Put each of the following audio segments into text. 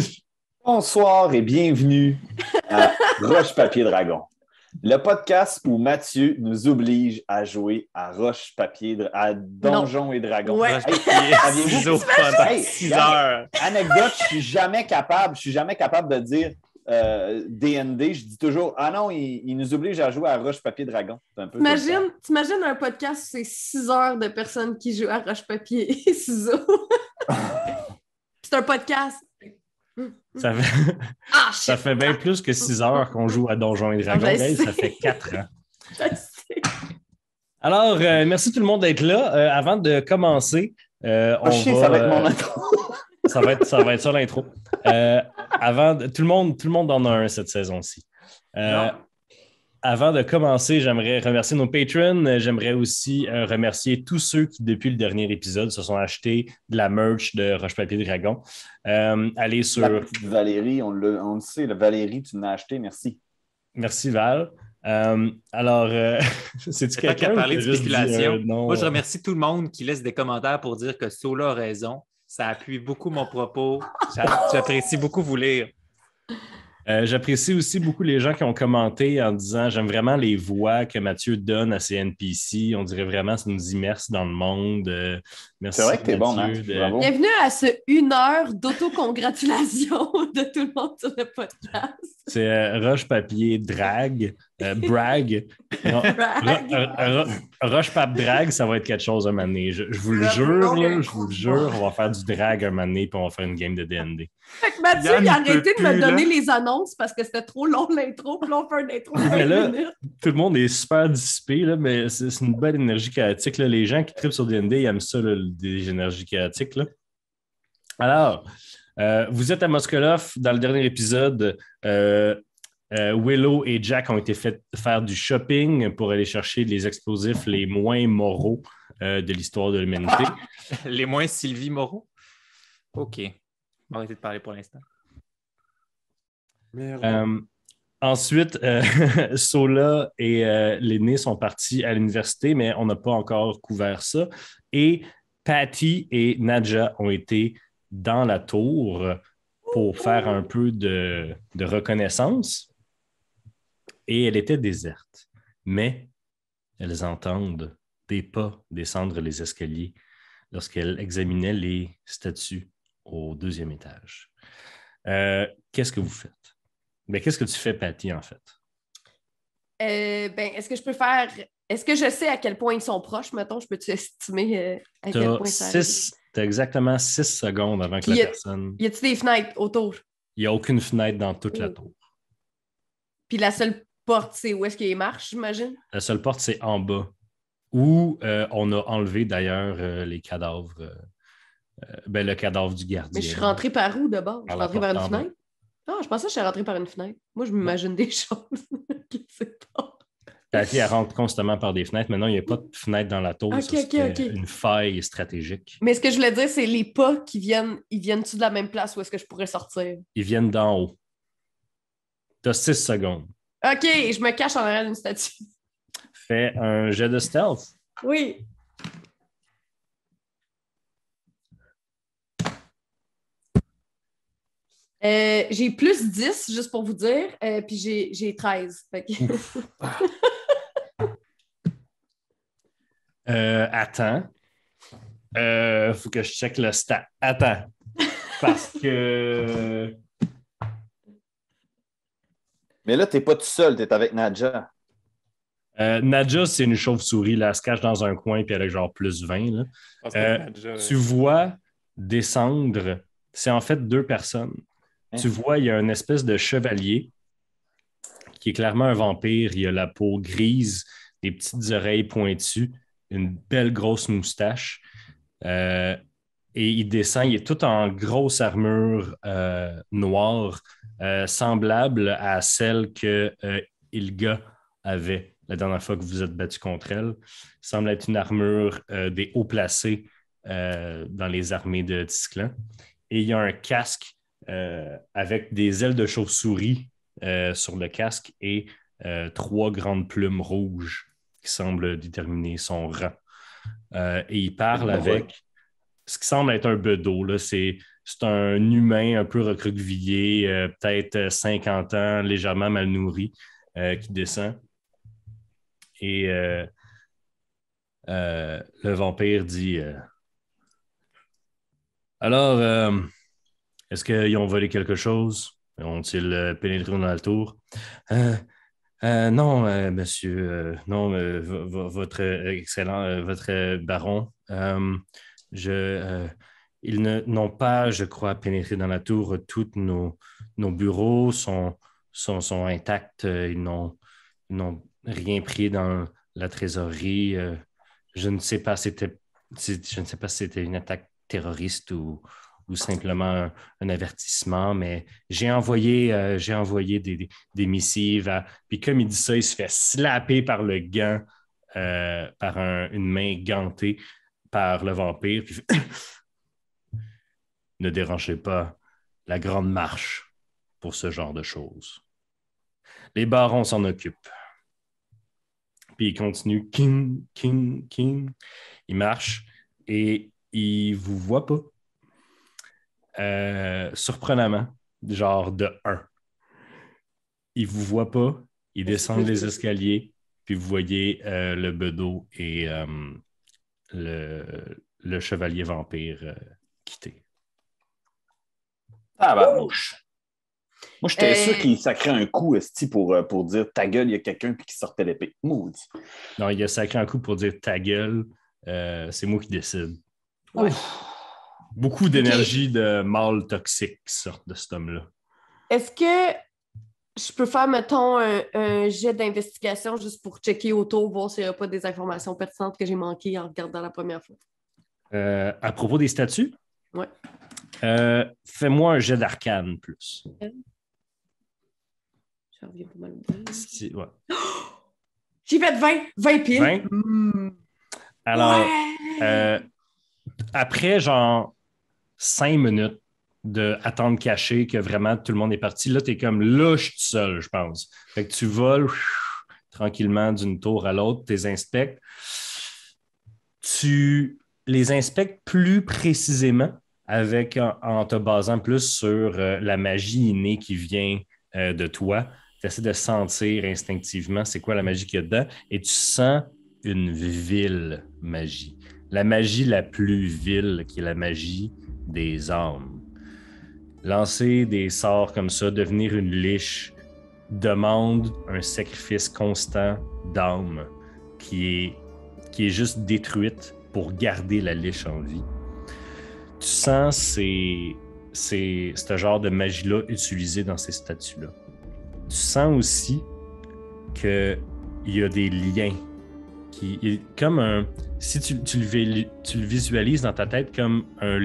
Bonsoir et bienvenue à Roche Papier Dragon, le podcast où Mathieu nous oblige à jouer à Roche Papier à Donjon et Dragons. Ouais. Anecdote, je suis jamais capable, je suis jamais capable de dire DND, euh, je dis toujours Ah non, il, nous oblige à jouer à Roche Papier Dragon. t'imagines un podcast où c'est 6 heures de personnes qui jouent à Roche Papier et ciseaux. c'est un podcast. Ça fait, ah, bien ah. plus que six heures qu'on joue à Donjons et Dragons. Ah, ben, ça fait quatre ans. Alors, euh, merci tout le monde d'être là. Euh, avant de commencer, euh, on va, ça va être mon ça, va être, ça l'intro. avant, tout le monde, tout le monde en a un cette saison-ci. Avant de commencer, j'aimerais remercier nos patrons. J'aimerais aussi euh, remercier tous ceux qui, depuis le dernier épisode, se sont achetés de la merch de Roche Papier Dragon. Euh, allez sur. Valérie, on le, sait, Valérie, tu l'as acheté, merci. Merci Val. Euh, alors, c'est-tu quelqu'un qui a parlé de spéculation? Moi, je remercie tout le monde qui laisse des commentaires pour dire que Sola a raison. Ça appuie beaucoup mon propos. J'apprécie beaucoup vous lire. Euh, j'apprécie aussi beaucoup les gens qui ont commenté en disant j'aime vraiment les voix que Mathieu donne à CNPC. On dirait vraiment ça nous immerse dans le monde. Euh, Merci. C'est vrai que t'es bon, hein? Bienvenue à ce une heure d'auto-congratulation de tout le monde sur le podcast. C'est rush roche papier drag, euh, brag. Euh, roche pap drag, ça va être quelque chose un moment Je, vous le jure, je vous le jure, on va faire du drag un moment donné puis on va faire une game de DnD. Fait que Mathieu, il a arrêté de me donner les annonces parce que c'était trop long l'intro, puis là, on fait un intro. tout le monde est super dissipé, là, mais c'est une belle énergie chaotique. Là. Les gens qui tripent sur DnD, ils aiment ça, le des énergies chaotiques. Alors, euh, vous êtes à Moskolov. Dans le dernier épisode, euh, euh, Willow et Jack ont été fait faire du shopping pour aller chercher les explosifs les moins moraux de l'histoire de l'humanité. les moins Sylvie moraux? OK. On va arrêter de parler pour l'instant. Ensuite, Sola et euh, sont partis à l'université, mais on n'a pas encore couvert ça. Et Patty et Nadja ont été dans la tour pour faire un peu de, reconnaissance et elle était déserte. Mais elles entendent des pas descendre les escaliers lorsqu'elles examinaient les statues au deuxième étage. Euh, qu'est-ce que vous faites? Mais ben, qu'est-ce que tu fais, Patty, en fait? Euh, ben, est-ce que je peux faire est-ce que je sais à quel point ils sont proches, mettons? Je peux-tu estimer euh, à quel point ça T'as exactement six secondes avant que la personne... Y a-t-il des fenêtres autour? Il y a aucune fenêtre dans toute la tour. Puis la seule porte, c'est où est-ce qu'il marche, j'imagine? La seule porte, c'est en bas, où euh, on a enlevé d'ailleurs euh, les cadavres, ben, le cadavre du gardien. Mais je suis rentrée par où de bord? je suis rentrée par une fenêtre? Non, ah, je pensais que je suis rentrée par une fenêtre. Moi, je m'imagine des choses qui ta fille, elle rentre constamment par des fenêtres. Maintenant, il n'y a pas de fenêtre dans la tour. Okay, une faille stratégique. Mais ce que je voulais dire, c'est les pas qui viennent, ils viennent-tu de la même place où est-ce que je pourrais sortir? Ils viennent d'en haut. T'as 6 secondes. OK, je me cache en arrière d'une statue. Fais un jet de stealth. Oui. Euh, j'ai plus 10, juste pour vous dire, euh, puis j'ai 13. Euh, attends. Euh, faut que je check le stat. Attends. Parce que. Mais là, t'es pas tout seul, t'es avec Nadja. Euh, Nadja, c'est une chauve-souris. Là, elle se cache dans un coin puis elle a genre plus 20. Là. tu vois descendre, c'est en fait deux personnes. Hein? Tu vois, il y a une espèce de chevalier qui est clairement un vampire. Il a la peau grise, des petites oreilles pointues une belle grosse moustache. Euh, et il descend, il est tout en grosse armure euh, noire, euh, semblable à celle que Ilga avait la dernière fois que vous êtes battu contre elle. Il semble être une armure des hauts placés dans les armées de Tisclan. Et il y a un casque avec des ailes de chauve-souris sur le casque et trois grandes plumes rouges qui semble déterminer son rang. Euh, et il parle avec ce qui semble être un bedeau. C'est un humain un peu recroquevillé, euh, peut-être 50 euh, ans, légèrement mal nourri, qui descend. Et le vampire dit Alors, est-ce qu'ils ont volé quelque chose? Ont-ils pénétré dans le tour? Euh, non, euh, monsieur, euh, non, votre excellent, votre baron, je, ils n'ont pas, je crois, pénétré dans la tour. Tous nos, nos bureaux sont, sont, sont intacts. Ils n'ont, rien pris dans la trésorerie. je ne sais pas, c'était, je ne sais pas si c'était une attaque terroriste ou, ou simplement un, avertissement, mais j'ai envoyé, euh, envoyé des, missives. Puis comme il dit ça, il se fait slapper par le gant, euh, par une main gantée par le vampire. Puis... ne dérangez pas la grande marche pour ce genre de choses. Les barons s'en occupent. Puis il continue, king, king, king. Il marche et il vous voit pas. Euh, surprenamment, genre de 1. Il vous voit pas, il descend les escaliers, puis vous voyez euh, le bedeau et euh, le, chevalier vampire quitter. Ah, bah, oh! mouche. Moi, j'étais sûr qu'il sacrait un coup esti, pour, pour dire ta gueule, il y a quelqu'un puis qui sortait l'épée. Non, il a sacré un coup pour dire ta gueule, c'est moi qui décide. Oui. Beaucoup d'énergie de mâle toxique qui de cet homme-là. Est-ce que je peux faire, mettons, un, jet d'investigation juste pour checker autour, voir s'il n'y a pas des informations pertinentes que j'ai manquées en regardant la première fois? Euh, à propos des statuts? Ouais. Euh, fais-moi un jet d'arcane plus. Euh, je reviens pas mal. Si, ouais. J'ai fait 20, 20 piles. Alors, après, genre, cinq minutes d'attendre caché que vraiment tout le monde est parti. Là, tu es comme là, je suis seul, je pense. que tu voles tranquillement d'une tour à l'autre, tu les inspectes. Tu les inspectes plus précisément avec, en, te basant plus sur euh, la magie innée qui vient euh, de toi. Tu essaies de sentir instinctivement c'est quoi la magie qu'il y a dedans et tu sens une ville magie. La magie la plus ville qui est la magie des âmes. Lancer des sorts comme ça, devenir une liche, demande un sacrifice constant d'âmes qui est, qui est juste détruite pour garder la liche en vie. Tu sens c'est ces, ce genre de magie-là utilisée dans ces statues-là. Tu sens aussi qu'il y a des liens qui est comme un. Si tu, le, visualises dans ta tête comme un,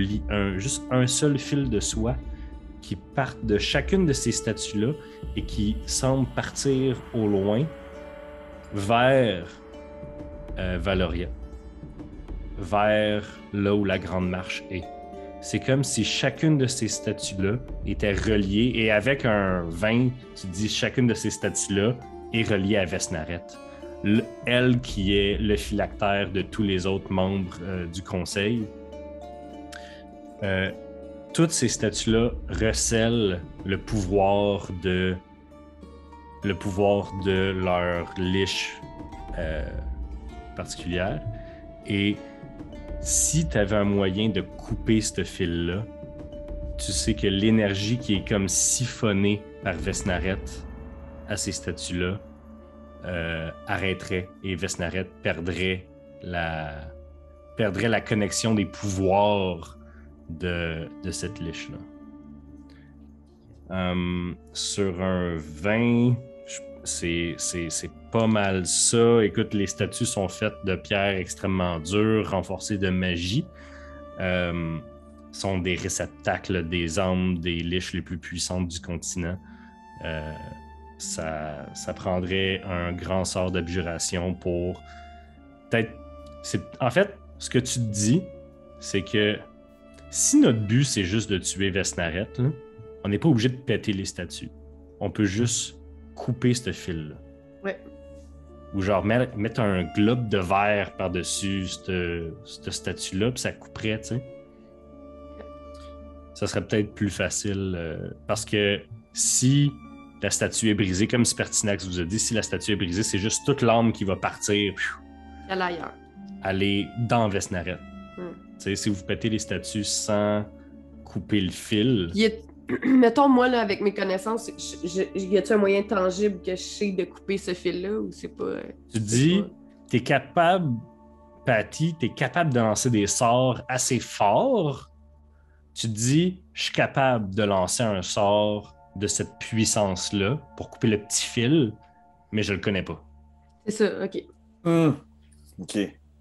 juste un seul fil de soie qui part de chacune de ces statues-là et qui semble partir au loin vers euh, Valoria, vers là où la Grande Marche est. C'est comme si chacune de ces statues-là était reliée, et avec un vin, tu dis chacune de ces statues-là est reliée à Vesnaret elle qui est le phylactère de tous les autres membres euh, du conseil. Euh, toutes ces statues-là recèlent le pouvoir de le pouvoir de leur liche euh, particulière. Et si tu avais un moyen de couper ce fil-là, tu sais que l'énergie qui est comme siphonnée par Vesnaret à ces statues-là euh, arrêterait et Vesnaret perdrait la, perdrait la connexion des pouvoirs de, cette liche-là. Euh, sur un vin c'est pas mal ça. Écoute, les statues sont faites de pierres extrêmement dures, renforcées de magie. Euh, sont des réceptacles des âmes des liches les plus puissantes du continent ça, ça prendrait un grand sort d'abjuration pour peut-être. En fait, ce que tu te dis, c'est que si notre but c'est juste de tuer Vesnaret, hmm. on n'est pas obligé de péter les statues. On peut juste couper ce fil-là. Ou genre mettre un globe de verre par-dessus cette, statue-là, puis ça couperait, tu sais. Ça serait peut-être plus facile. Euh, parce que si la statue est brisée, comme Pertinax vous a dit, si la statue est brisée, c'est juste toute l'âme qui va partir. Elle ailleurs. Aller dans Vesnaret. Hmm. sais, Si vous pétez les statues sans couper le fil. Mettons, moi, là, avec mes connaissances, y a-t-il un moyen tangible que je sais de couper ce fil-là ou c'est pas. Euh, tu dis, tu t'es capable, Patty, t'es capable de lancer des sorts assez forts. Tu dis, je suis capable de lancer un sort de cette puissance-là pour couper le petit fil, mais je le connais pas. C'est ça, ok. Hmm. Ok.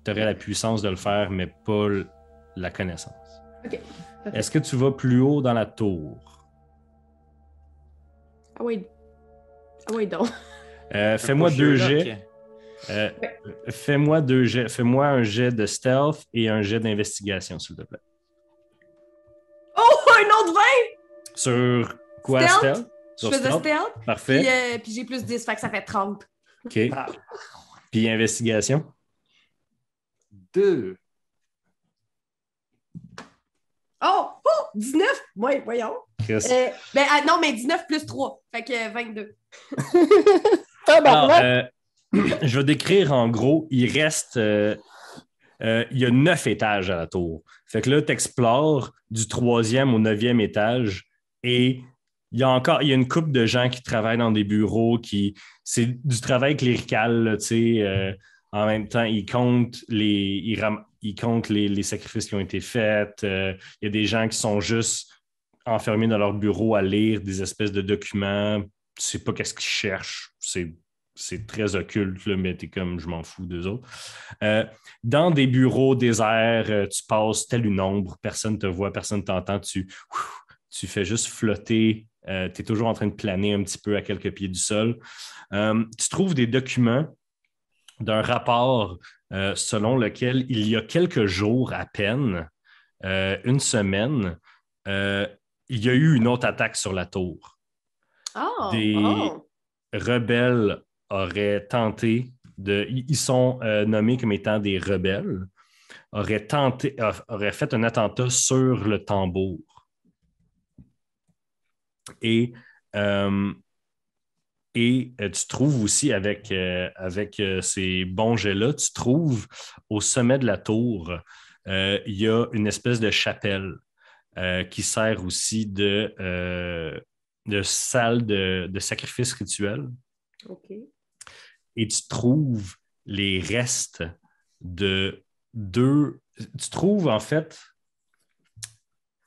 Tu aurais la puissance de le faire, mais pas la connaissance. Ok. Est-ce que tu vas plus haut dans la tour? Ah oui. Ah oui, donc. Euh, fais-moi deux jets. Euh, fais-moi deux jets. Fais-moi un jet de stealth et un jet d'investigation, s'il te plaît. Oh, un autre 20! Sur Quoi, stealth? Je faisais Parfait. Puis, euh, puis j'ai plus 10, fait que ça fait 30. OK. Puis investigation? Deux. Oh! 19! Oui, voyons. Euh, ben, ah, non, mais 19 plus 3, fait que 22. Euh, je vais décrire en gros, il reste. il y a neuf étages à la tour. Fait que là, tu explores du troisième au neuvième étage et il y a encore il y a une coupe de gens qui travaillent dans des bureaux qui c'est du travail clérical tu sais euh, en même temps ils comptent les ils, ils comptent les, sacrifices qui ont été faits euh, il y a des gens qui sont juste enfermés dans leur bureau à lire des espèces de documents tu sais pas qu'est-ce qu'ils cherchent c'est très occulte, là, mais t'es comme je m'en fous d'eux autres. Euh, dans des bureaux déserts, tu passes telle une ombre, personne te voit, personne t'entend, tu tu fais juste flotter, euh, tu es toujours en train de planer un petit peu à quelques pieds du sol. Euh, tu trouves des documents d'un rapport euh, selon lequel il y a quelques jours à peine, une semaine, il y a eu une autre attaque sur la tour. Oh, des oh. rebelles auraient tenté de... Ils sont nommés comme étant des rebelles, auraient, tenté, auraient fait un attentat sur le tambour. Et, euh, et euh, tu trouves aussi avec, euh, avec ces bons jets-là, tu trouves au sommet de la tour, il y a une espèce de chapelle qui sert aussi de, de salle de, de sacrifice rituel. Et tu trouves les restes de deux. Tu trouves, en fait,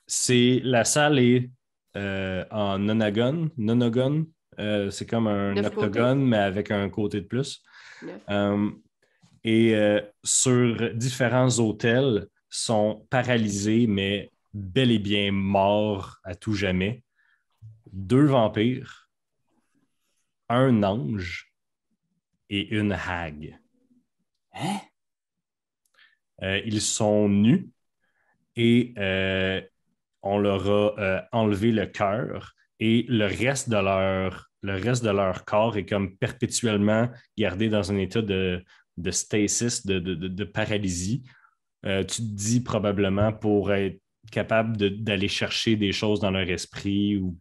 c'est la salle est euh, en nonagone Nonogone, euh, c'est comme un octogone, mais avec un côté de plus. Euh, et sur différents hôtels sont paralysés, mais bel et bien morts à tout jamais. Deux vampires, un ange et une hague. Hein? ils sont nus et euh, on leur a euh, enlevé le cœur et le reste de leur le reste de leur corps est comme perpétuellement gardé dans un état de, stasis, de, paralysie. Euh, tu te dis probablement pour être capable d'aller chercher des choses dans leur esprit ou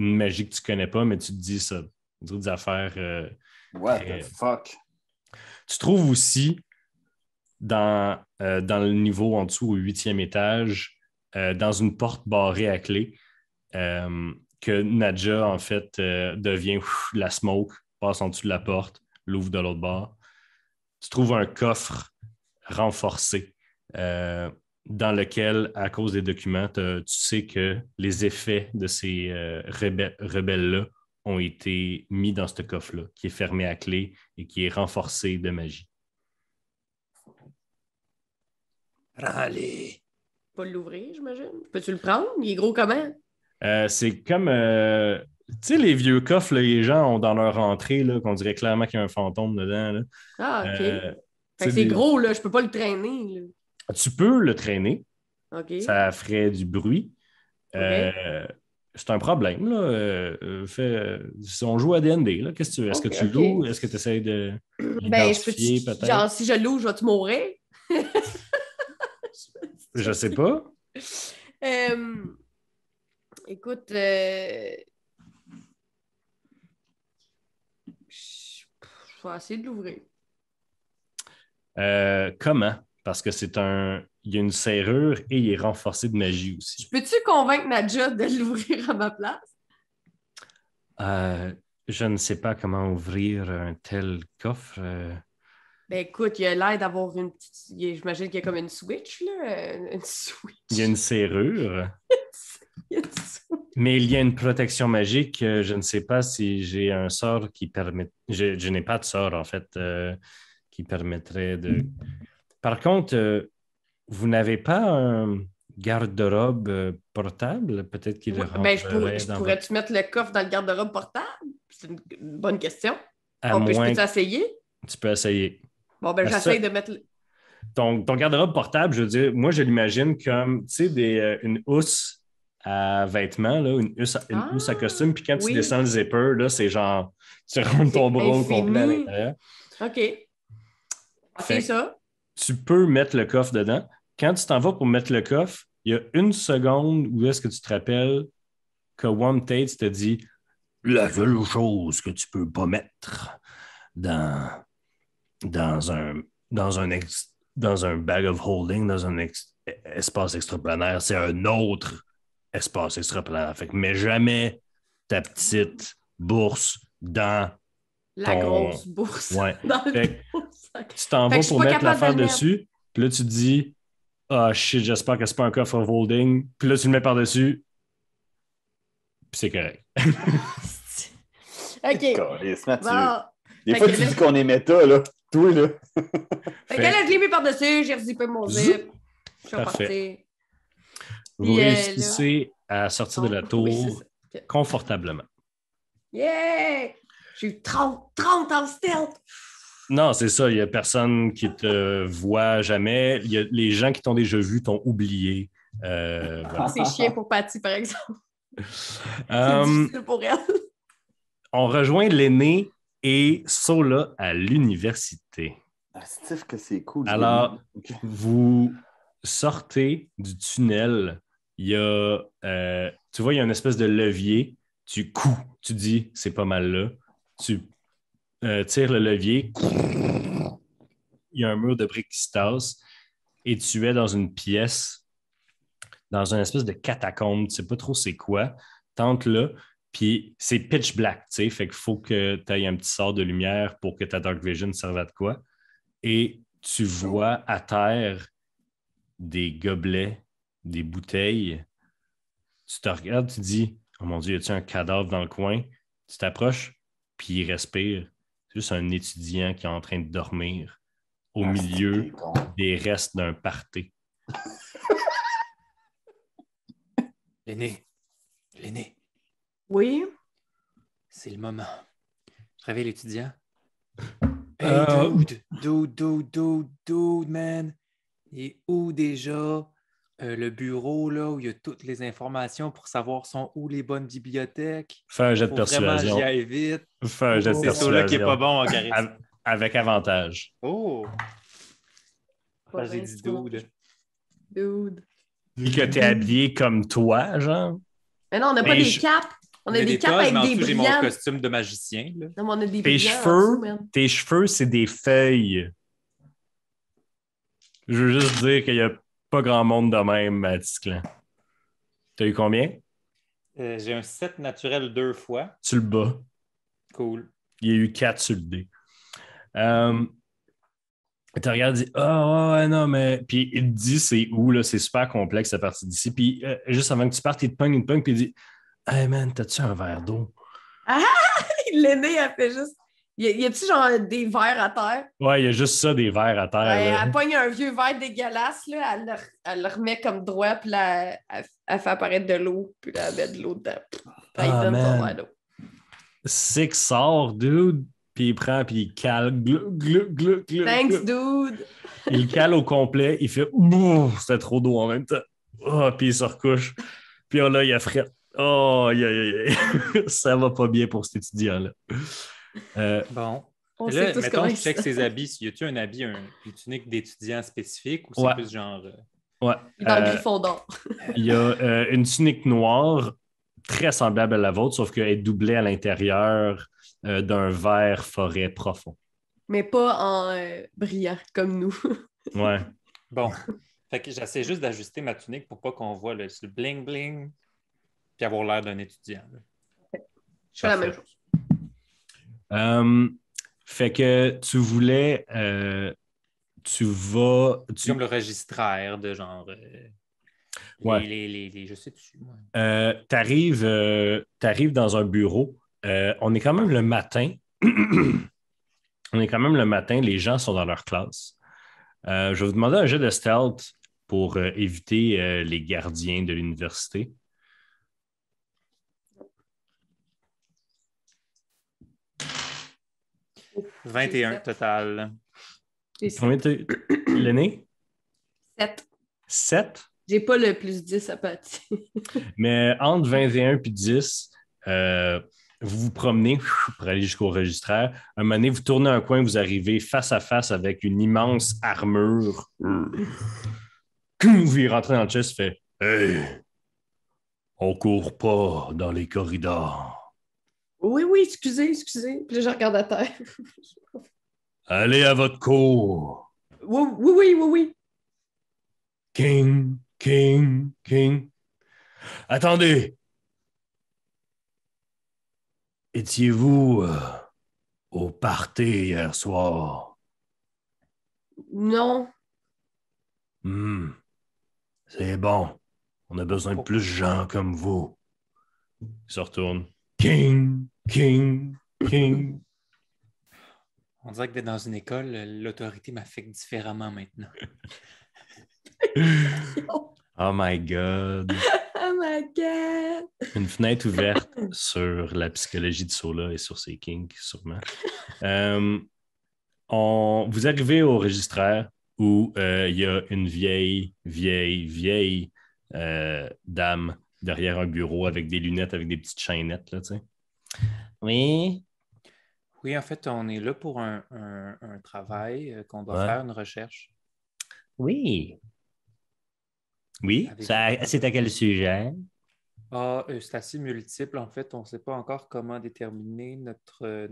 une magie que tu ne connais pas, mais tu te dis ça, des affaires. Euh, What the fuck? Tu trouves aussi dans, dans le niveau en dessous, au huitième étage, euh, dans une porte barrée à clé euh, que Nadja, en fait, euh, devient la smoke, passe en dessous de la porte, l'ouvre de l'autre bord. Tu trouves un coffre renforcé dans lequel, à cause des documents, tu sais que les effets de ces rebelles là ont été mis dans ce coffre-là, qui est fermé à clé et qui est renforcé de magie. allez pas l'ouvrir, j'imagine. Peux-tu le prendre? Il est gros comment? Euh, c'est comme. Euh, tu sais, les vieux coffres, les gens ont dans leur entrée, là, qu'on dirait clairement qu'il y a un fantôme dedans. Là. Ah, OK. Euh, c'est gros, là, je peux pas le traîner. Tu peux le traîner. Ça ferait du bruit. c'est un problème, là. Fait, on joue à DND, Qu'est-ce que tu veux? Est-ce que tu l'ouvres? loues? Est-ce que tu essaies de. ben, je peux. Genre, si je loue, je vais te mourir? Je sais pas. Euh, écoute, euh, je vais essayer de l'ouvrir. Euh, comment? Parce que c'est un. Il y a une serrure et il est renforcé de magie aussi. Peux-tu convaincre Nadja de l'ouvrir à ma place? je ne sais pas comment ouvrir un tel coffre. Ben écoute, il a l'air d'avoir une petite. J'imagine qu'il y a comme une switch, là. Euh, une switch. Il y a une serrure. Mais il y a une protection magique. Euh, je ne sais pas si j'ai un sort qui permet. Je, n'ai pas de sort, en fait, euh, qui permettrait de. Par contre, vous n'avez pas un garde-robe portable? Peut-être qu'il ben, je, pourrais, tu mettre le coffre dans le garde-robe portable? C'est une bonne question. On peut, essayer? Tu peux essayer. Bon, ben, j'essaie de mettre. Ton, ton garde-robe portable, je veux dire, moi, je l'imagine comme, tu sais, euh, une housse à vêtements, là, une, housse, ah, à costume, puis quand tu descends le zipper, là, c'est genre, tu rentres ton bras au complet OK. ça. Tu peux mettre le coffre dedans. Quand tu t'en vas pour mettre le coffre, il y a une seconde où est-ce que tu te rappelles que One Tate te dit la seule chose que tu peux pas mettre dans dans un, dans un, dans un bag of holding, dans un espace extraplanaire, c'est un autre espace extraplanaire. Fait que mets jamais ta petite bourse dans la grosse bourse. Ouais. Dans le Tu t'en vas pour mettre l'affaire dessus, puis là tu te dis Ah oh, shit, j'espère que c'est pas un coffre of holding. Puis là tu le mets par-dessus, puis c'est correct. OK. Bon. Des fois, tu dis qu'on est méta, là. Toi, là. fait que là, je l'ai mis par-dessus, j'ai rezippé mon zip. Je suis reparti. Vous euh, réussissez à sortir de la oh, tour confortablement. Yeah! J'ai eu 30, 30 en stealth! Non, c'est ça. Il n'y a personne qui te voit jamais. Y a, les gens qui t'ont déjà vu t'ont oublié. Euh, C'est chiant pour Patty, par exemple. Euh, c'est difficile pour elle. On rejoint l'aîné et là à l'université. Ah, que c'est cool. Alors, vous sortez du tunnel, il y a, euh, tu vois, il y a une espèce de levier, tu coups, tu dis, c'est pas mal là, tu euh, tires le levier, il y a un mur de briques qui se tasse, et tu es dans une pièce, dans une espèce de catacombe, tu sais pas trop c'est quoi, tente là, puis c'est pitch black, tu sais, fait qu'il faut que tu ailles un petit sort de lumière pour que ta dark vision serve à de quoi. Et tu vois à terre des gobelets, des bouteilles. Tu te regardes, tu dis Oh mon Dieu, y a un cadavre dans le coin Tu t'approches, puis il respire. C'est juste un étudiant qui est en train de dormir au ah, milieu des restes d'un party. L'aîné, l'aîné. Oui. C'est le moment. Je réveille l'étudiant. Euh, hey, dude, dude, dude, dude, dude, man. Et où déjà? Euh, le bureau là, où il y a toutes les informations pour savoir sont où les bonnes bibliothèques. Fais un jet de persuasion. vite. Fais un jet de persuasion. C'est là qui est pas bon, Avec avantage. Oh! Ah, j'ai dit dude. Dude. Vu que t'es habillé comme toi, genre. Mais non, on n'a pas des capes. On a, des, capes des J'ai mon costume de magicien. Là. Non, mais on a des tes cheveux, tes cheveux, c'est des feuilles. Je veux juste dire qu'il n'y a pas grand monde de même à Tu as eu combien? Euh, j'ai un 7 naturel deux fois. Tu le bats. Cool. Il y a eu 4 sur le dé. Euh, tu regardes, dit Ah, oh, non, mais. Puis il te dit c'est où, là, c'est super complexe à partir d'ici. Puis euh, juste avant que tu partes, il te il te pogne, puis il dit Hey man, t'as-tu un verre d'eau? Ah! L'aîné, elle fait juste. Y a-tu genre des verres à terre? Ouais, il y a juste ça, des verres à terre. elle pogne un vieux verre dégueulasse, là, elle, le, elle remet comme droit, puis elle, fait apparaître de l'eau, puis elle met de l'eau dedans. ah, elle donne man. Six sort, dude, puis il prend, puis il cale. Glou, glou, glou, Thanks, dude! il cale au complet, il fait c'était trop d'eau en même temps. Oh, puis il se recouche. Puis là, il a frette. Oh, yeah, ça va pas bien pour cet étudiant-là. Euh, bon. On là, sait tu je check ses habits. Y a-tu un habit, une tunique d'étudiant spécifique ou c'est plus genre. Euh, ouais. Euh, Dans Il y a une tunique noire très semblable à la vôtre, sauf qu'elle est doublée à l'intérieur d'un vert forêt profond. Mais pas en brillant comme nous. ouais. Bon. Fait que j'essaie juste d'ajuster ma tunique pour pas qu'on voit le bling bling puis avoir l'air d'un étudiant. la même chose. Hum, fait que tu voulais. Euh, tu vas. Tu... Comme le registraire de genre. Euh, les, je sais dessus. Euh, tu arrives, arrives, dans un bureau. on est quand même le matin. on est quand même le matin. Les gens sont dans leur classe. je vais vous demander un jeu de stealth pour éviter les gardiens de l'université. 21 total. Combien tu l'année? 7. 7? J'ai pas le plus 10 à partir. Mais entre 21 et 10, euh, vous vous promenez pour aller jusqu'au registraire. un moment donné, vous tournez un coin, vous arrivez face à face avec une immense armure. Vous y rentrez dans le chest, fait Hey, on court pas dans les corridors. Oui, oui, excusez, excusez. Puis là, je regarde à terre. Allez à votre cours. Oui, oui, oui, oui, King, King, King. Attendez. Étiez-vous euh, au party hier soir? Non. Hmm. C'est bon. On a besoin de oh. plus de gens comme vous. Il se retourne. King, King, King. On dirait que dans une école, l'autorité m'affecte différemment maintenant. oh my God. Oh my God. Une fenêtre ouverte sur la psychologie de Sola et sur ses kings, sûrement. Euh, on, vous arrivez au registraire où euh, il y a une vieille, vieille, vieille euh, dame derrière un bureau avec des lunettes, avec des petites chaînettes, là, tu sais. Oui. Oui, en fait, on est là pour un, travail euh, qu'on doit faire, une recherche. Oui. Oui, c'est à quel sujet? Ah, euh, c'est assez multiple. En fait, on ne sait pas encore comment déterminer notre euh,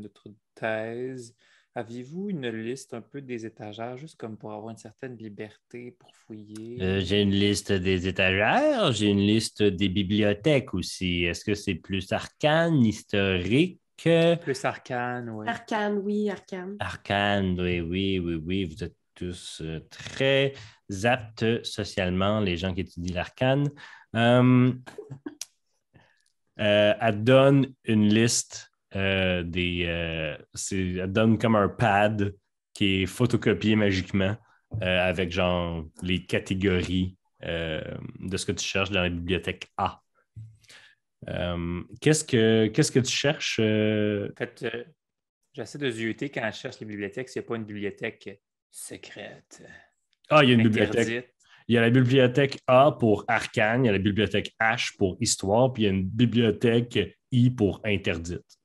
thèse. Aviez-vous une liste un peu des étagères, juste comme pour avoir une certaine liberté pour fouiller? Euh, j'ai une liste des étagères, j'ai une liste des bibliothèques aussi. Est-ce que c'est plus arcane, historique? Plus arcane, oui. Arcane, oui, arcane. Arcane, oui, oui, oui, oui. Vous êtes tous euh, très aptes socialement, les gens qui étudient l'arcane. Euh, euh elle donne une liste euh, des. Euh, elle donne comme un pad qui est photocopié magiquement euh, avec genre les catégories de ce que tu cherches dans la bibliothèque A. qu'est-ce, que, qu'est-ce que tu cherches? En fait, j'essaie de zuter quand je cherche les bibliothèques s'il n'y a pas une bibliothèque secrète. Ah, il y a une bibliothèque. Il y a la bibliothèque A pour arcane, il y a la bibliothèque H pour histoire, puis il y a une bibliothèque I pour interdite.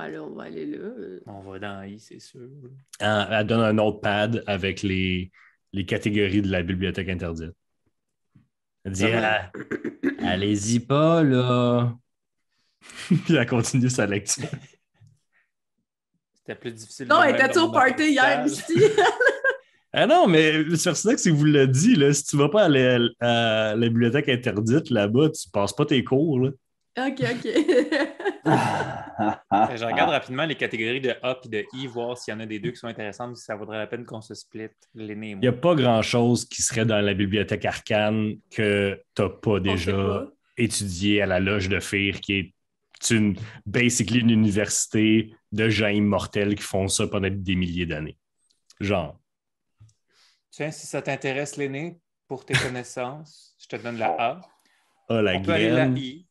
Allez, on va aller là. Euh. On va dans I, c'est sûr. Ah, elle donne un autre pad avec les, les catégories de la bibliothèque interdite. Elle dit ah, Allez-y pas, là. Puis elle continue sa lecture. C'était plus difficile. Non, elle était au party hier, ici. Ah non, mais c'est personnel que si vous le dit, là, si tu vas pas à la, à la bibliothèque interdite là-bas, tu passes pas tes cours. Là. OK, OK. Euh, je regarde rapidement les catégories de A et de I, voir s'il y en a des deux qui sont intéressantes, si ça vaudrait la peine qu'on se split les Il n'y a pas grand-chose qui serait dans la bibliothèque arcane que tu n'as pas déjà étudié à la loge de Fir, qui est une, basically une université de gens immortels qui font ça pendant des milliers d'années. Genre. Tiens, si ça t'intéresse, l'aîné, pour tes connaissances, je te donne la A. Ah, la On la I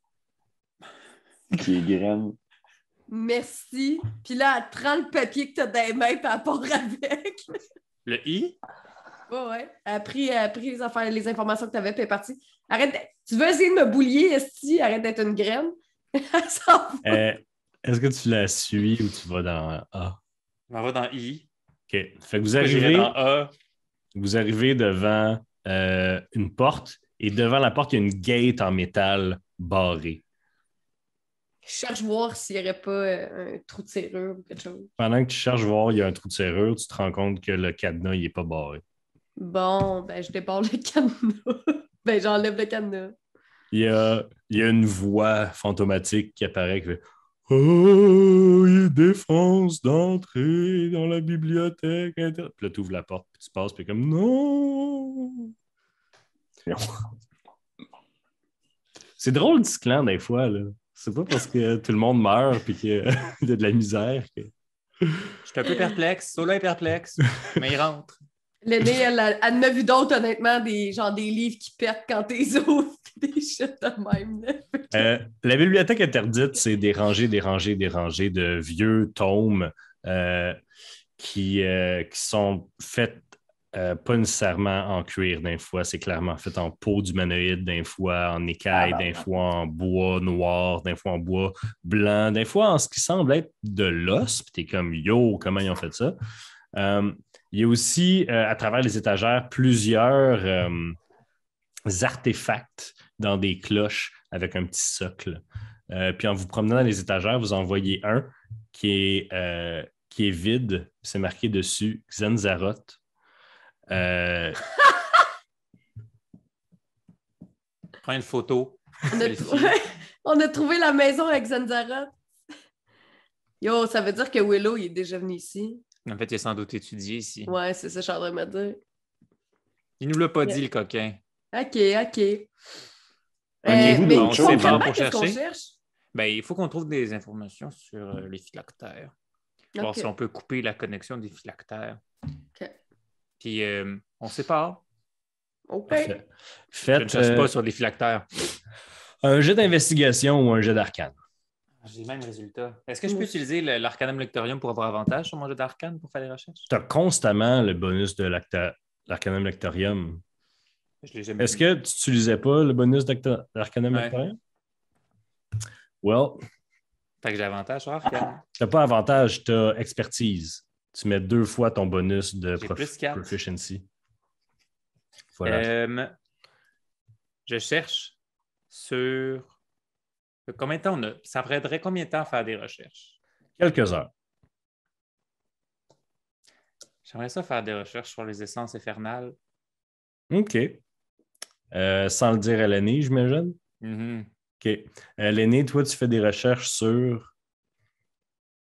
qui est graine. Merci. Puis là, elle le papier que tu as dans les mains, elle avec. Le I? Oui, oui. Elle a pris, pris les, les informations que tu avais, puis elle est partie. Arrête, tu veux essayer de me boulier, Esti? Arrête d'être une graine. Euh, est-ce que tu la suis ou tu vas dans A? On va dans I. OK. Fait que vous arrivez, dans A. vous arrivez devant euh, une porte, et devant la porte, il y a une gate en métal barrée cherche voir s'il n'y aurait pas euh, un trou de serrure ou quelque chose. Pendant que tu cherches voir, il y a un trou de serrure, tu te rends compte que le cadenas, il n'est pas barré. Bon, ben, je débarre le cadenas. ben, j'enlève le cadenas. Il y, a, il y une voix fantomatique qui apparaît qui fait Oh, il défonce d'entrer dans la bibliothèque. Puis là, tu ouvres la porte, puis tu passes, puis comme Non! C'est drôle, se clan, des fois. là. C'est pas parce que tout le monde meurt et qu'il y a de la misère. Que... Je suis un peu perplexe. Sola est perplexe, mais il rentre. L'aînée, elle, n'a a vu d'autres, honnêtement, des, genre, des livres qui perdent quand t'es ouvres, des shit de même. Euh, la bibliothèque interdite, c'est des rangées, des rangées, des rangées de vieux tomes euh, qui, euh, qui sont faits euh, pas nécessairement en cuir d'un fois, c'est clairement fait en peau d'humanoïde d'un fois, en écaille d'un fois, en bois noir, d'un fois en bois blanc, d'un fois en ce qui semble être de l'os. Puis t'es comme yo, comment ils ont fait ça? Euh, il y a aussi, euh, à travers les étagères, plusieurs artefacts dans des cloches avec un petit socle. puis en vous promenant dans les étagères, vous en voyez un qui est, qui est vide. C'est marqué dessus Xenzaroth euh, Prends une photo. On a, trouvé la maison avec Zanzara. Yo, ça veut dire que Willow est déjà venu ici. En fait, il est sans doute étudié ici. Ouais, c'est ça, je me dire. Il nous l'a pas dit, le coquin. OK, OK. il faut qu'on trouve des informations sur euh, les phylactères. Okay. Voir si on peut couper la connexion des phylactères. Puis euh, on on sépare. OK. Faites, je ne pas euh, sur les phylactères. Un jeu d'investigation ou un jeu d'arcane? Ah, j'ai le même résultat. Est-ce que je peux utiliser l'arcanum lectorium pour avoir avantage sur mon jeu d'arcane pour faire des recherches? Tu as constamment le bonus de l'arcanum lectorium. Est-ce que tu n'utilisais pas le bonus d'arcanum ouais. lectorium? Well. Fait que j'ai avantage sur arcane. Tu n'as pas avantage, tu as expertise tu mets deux fois ton bonus de proficiency. Euh, je cherche sur. Combien de temps on a Ça prendrait combien de temps à faire des recherches Quelques heures. J'aimerais ça faire des recherches sur les essences infernales. OK. Euh, sans le dire à l'année, j'imagine. Mm-hmm. OK. Euh, toi, tu fais des recherches sur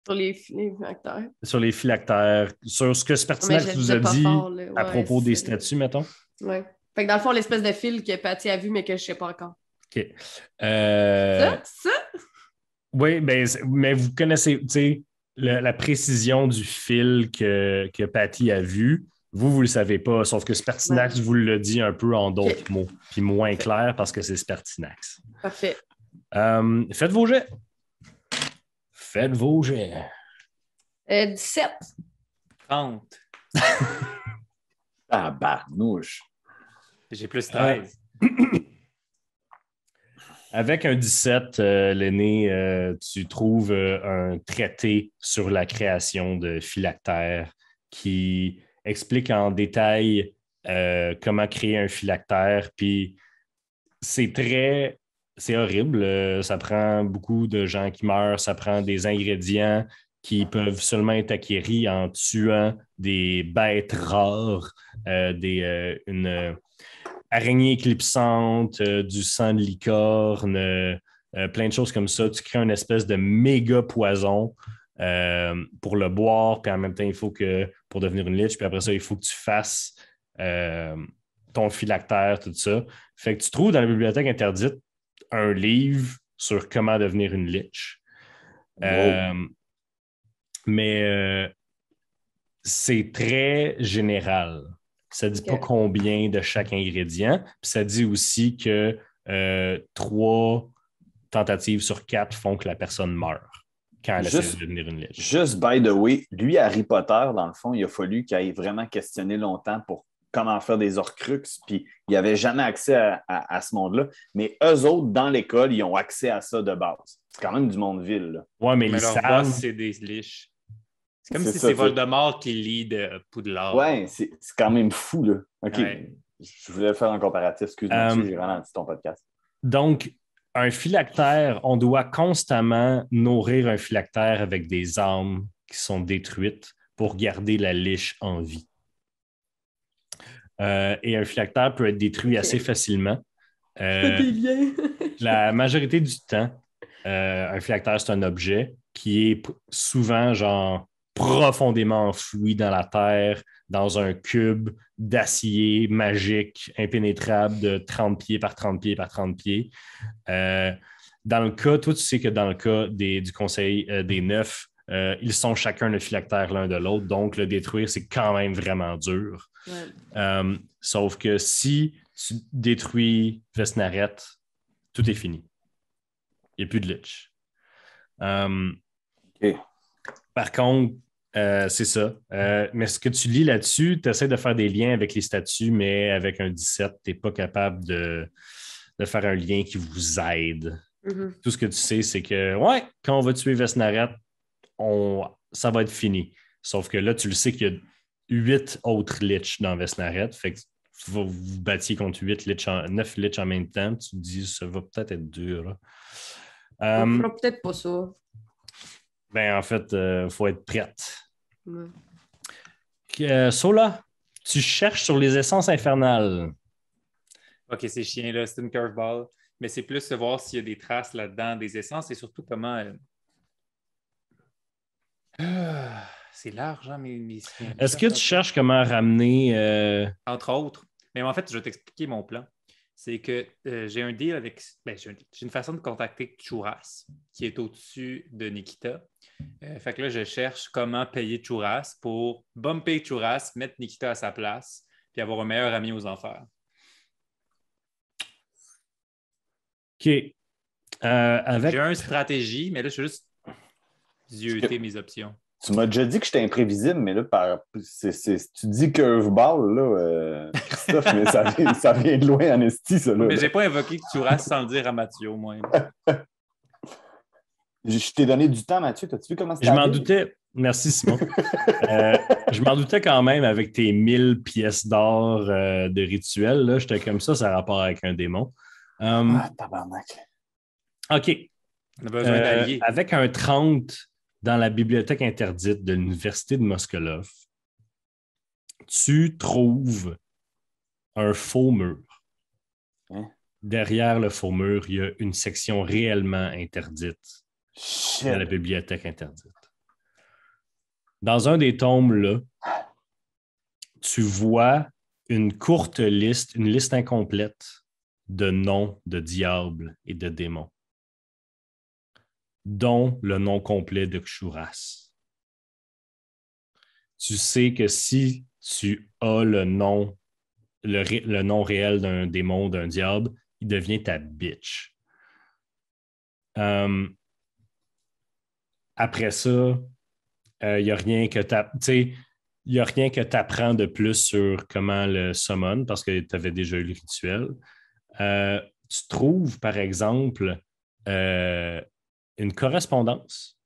sur les, fils Sur les phylactères, sur ce que Spertinax vous a dit à propos des statues, mettons. Oui. Fait que dans le fond, l'espèce de fil que Patty a vu, mais que je ne sais pas encore. OK. Euh, ça? ça? Oui, ben, mais vous connaissez, tu sais, la, précision du fil que, Patty a vu. Vous, vous ne le savez pas, sauf que Spertinax vous le dit un peu en d'autres mots, puis moins clair parce que c'est Spertinax. Parfait. Euh, faites vos jets. Faites vos jets. 17. Euh, 30. ah, barnouche. J'ai plus 13. Ah. Avec un 17, euh, l'aîné, euh, tu trouves euh, un traité sur la création de phylactères qui explique en détail comment créer un phylactère. Puis c'est très c'est horrible. Euh, ça prend beaucoup de gens qui meurent, ça prend des ingrédients qui peuvent seulement être acquéris en tuant des bêtes rares, euh, des, euh, une araignée éclipsante, du sang de licorne, plein de choses comme ça. Tu crées une espèce de méga poison pour le boire, puis en même temps, il faut que, pour devenir une liche, puis après ça, il faut que tu fasses ton phylactère, tout ça. Fait que tu trouves dans la bibliothèque interdite un livre sur comment devenir une liche. Euh, mais euh, c'est très général. Ça dit pas combien de chaque ingrédient. Puis ça dit aussi que euh, trois tentatives sur quatre font que la personne meurt quand elle juste, essaie de devenir une lich. Juste by the way, lui, Harry Potter, dans le fond, il a fallu qu'il aille vraiment questionné longtemps pour comment faire des orcruxes, puis ils n'avaient jamais accès à, ce monde-là. Mais eux autres, dans l'école, ils ont accès à ça de base. C'est quand même du monde ville. Là. Ouais, mais, mais c'est des liches. C'est comme si c'est Voldemort qui lit de Poudlard. Ouais, c'est quand même fou, là. OK. Je voulais faire un comparatif. Excuse-moi, um, vraiment ralenti ton podcast. Donc, un phylactère, on doit constamment nourrir un phylactère avec des armes qui sont détruites pour garder la liche en vie. Euh, et un phylactère peut être détruit assez facilement. Euh, la majorité du temps, euh, un phylactère, c'est un objet qui est souvent genre profondément enfoui dans la terre, dans un cube d'acier magique, impénétrable de 30 pieds par 30 pieds par 30 pieds. dans le cas, toi, tu sais que dans le cas du conseil des neufs, euh, ils sont chacun le phylactère l'un de l'autre, donc le détruire, c'est quand même vraiment dur. Euh, sauf que si tu détruis Vesnaret, tout est fini. Il n'y a plus de Lich. Euh, par contre, c'est ça. mais ce que tu lis là-dessus, tu essaies de faire des liens avec les statuts, mais avec un 17, tu n'es pas capable de, faire un lien qui vous aide. Mm-hmm. Tout ce que tu sais, c'est que, ouais, quand on va tuer Vesnaret, on, ça va être fini. Sauf que là, tu le sais qu'il y a huit autres liches dans Vesnaret. Fait que vous vous battiez contre huit liches neuf liches en même temps. Tu te dis, ça va peut-être être dur. Euh, peut-être pas ça. Ben, en fait, il euh, faut être prête. Euh, Sola, tu cherches sur les essences infernales. OK, c'est chiant. là c'est une curveball. Mais c'est plus de voir s'il y a des traces là-dedans, des essences et surtout comment, ah, c'est l'argent hein, mais Est-ce que tu cherches comment ramener. Euh, Entre autres. Mais en fait, je vais t'expliquer mon plan. C'est que euh, j'ai un deal avec. Ben, j'ai une façon de contacter Chouras, qui est au-dessus de Nikita. Euh, fait que là, je cherche comment payer Chouras pour bumper Chouras, mettre Nikita à sa place, puis avoir un meilleur ami aux enfers. OK. J'ai une stratégie, mais là, je suis juste mes options. Tu m'as déjà dit que j'étais imprévisible, mais là, par... tu dis curveball, là, euh, Christophe, mais ça vient, de loin Anesti, ça. Là, mais j'ai pas évoqué que tu restes sans le dire à Mathieu, au moins. je t'ai donné du temps, Mathieu. T'as-tu vu comment ça. Je m'en doutais. Merci, Simon. Euh, je m'en doutais quand même avec tes 1000 pièces d'or euh, de rituel. J'étais comme ça, ça a rapport avec un démon. Ah, tabarnak. OK. On a besoin Avec un 30 dans la bibliothèque interdite de l'Université de Moskolov, tu trouves un faux mur. Hein? Derrière le faux mur, il y a une section réellement interdite dans de la bibliothèque interdite. Dans un des tombes, là, tu vois une courte liste, une liste incomplète de noms de diables et de démons dont le nom complet de Kshuras. Tu sais que si tu as le nom, le, nom réel d'un démon, d'un diable, il devient ta bitch. Euh, après ça, il euh, n'y a rien que tu apprends de plus sur comment le summon parce que tu avais déjà eu le rituel. Euh, tu trouves, par exemple, une correspondance,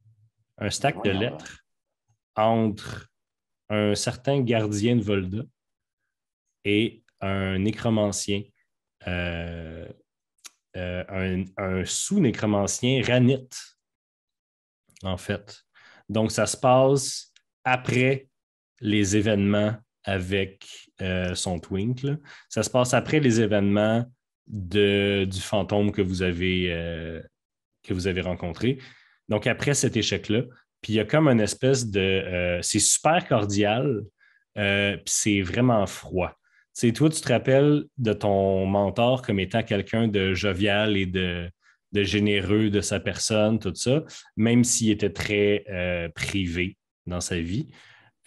un stack de lettres entre un certain gardien de Volda et un nécromancien, euh, euh, un, sous-nécromancien Ranit, en fait. Donc, ça se passe après les événements avec euh, son twink. Ça se passe après les événements du fantôme que vous avez que vous avez rencontré. Donc, après cet échec-là, puis il y a comme une espèce de. Euh, c'est super cordial, euh, puis c'est vraiment froid. Tu sais, toi, tu te rappelles de ton mentor comme étant quelqu'un de jovial et de, généreux de sa personne, tout ça, même s'il était très euh, privé dans sa vie.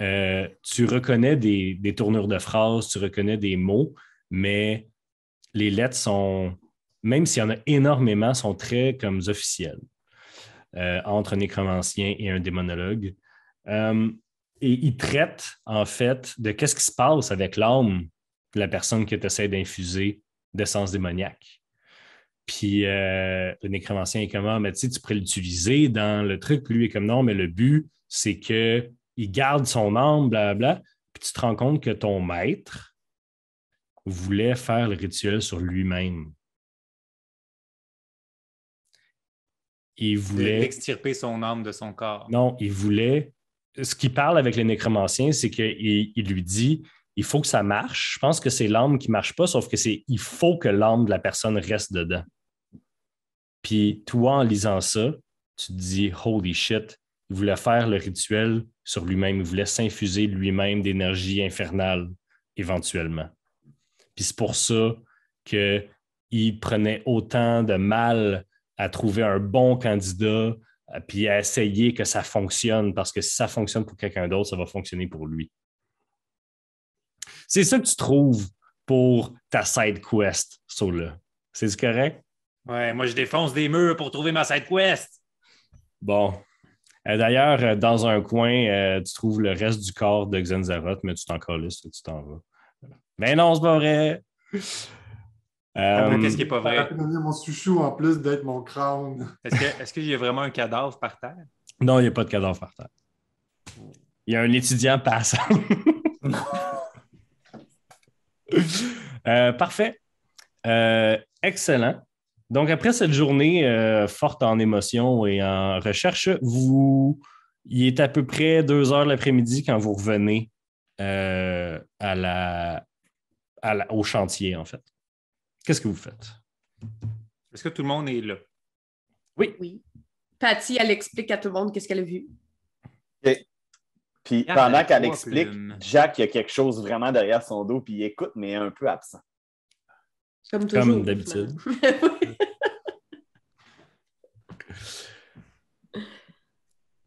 tu reconnais des, des tournures de phrases, tu reconnais des mots, mais les lettres sont même s'il y en a énormément, sont très comme officiels euh, entre un nécromancien et un démonologue. Euh, et il traite en fait, de qu'est-ce qui se passe avec l'âme de la personne qui essaie d'infuser d'essence démoniaque. Puis euh, le nécromancien est comme ah, mais tu sais, pourrais l'utiliser dans le truc. Lui est comme non, mais le but, c'est que il garde son âme, bla. Puis tu te rends compte que ton maître voulait faire le rituel sur lui-même. il voulait. Extirper son âme de son corps. Non, il voulait. Ce qu'il parle avec les nécromanciens, c'est qu'il il lui dit il faut que ça marche. Je pense que c'est l'âme qui ne marche pas, sauf que c'est il faut que l'âme de la personne reste dedans. Puis toi, en lisant ça, tu te dis Holy shit, il voulait faire le rituel sur lui-même, il voulait s'infuser lui-même d'énergie infernale éventuellement. Puis c'est pour ça qu'il prenait autant de mal à trouver un bon candidat, euh, puis à essayer que ça fonctionne, parce que si ça fonctionne pour quelqu'un d'autre, ça va fonctionner pour lui. C'est ça que tu trouves pour ta side quest, Sola. C'est correct? Ouais, moi je défonce des murs pour trouver ma side quest. Bon. Euh, d'ailleurs, euh, dans un coin, tu trouves le reste du corps de Xenzaroth, mais tu t'en colles, tu t'en vas. Mais non, c'est pas vrai! Euh, qu'est-ce qui n'est pas vrai? mon chouchou en plus d'être mon crâne. Est-ce qu'il y a vraiment un cadavre par terre? Non, il n'y a pas de cadavre par terre. Il y a un étudiant passant. Euh, parfait. Euh, excellent. Donc, après cette journée forte en émotions et en recherche, vous. Il est à peu près 2 heures l'après-midi quand vous revenez à la, au chantier, en fait. Qu'est-ce que vous faites? Est-ce que tout le monde est là? Oui. Oui. Patty, elle explique à tout le monde qu'est-ce qu'elle a vu. Et Puis pendant qu'elle explique, Jack, il y a quelque chose vraiment derrière son dos, puis il écoute, mais un peu absent. Comme toujours. Comme d'habitude.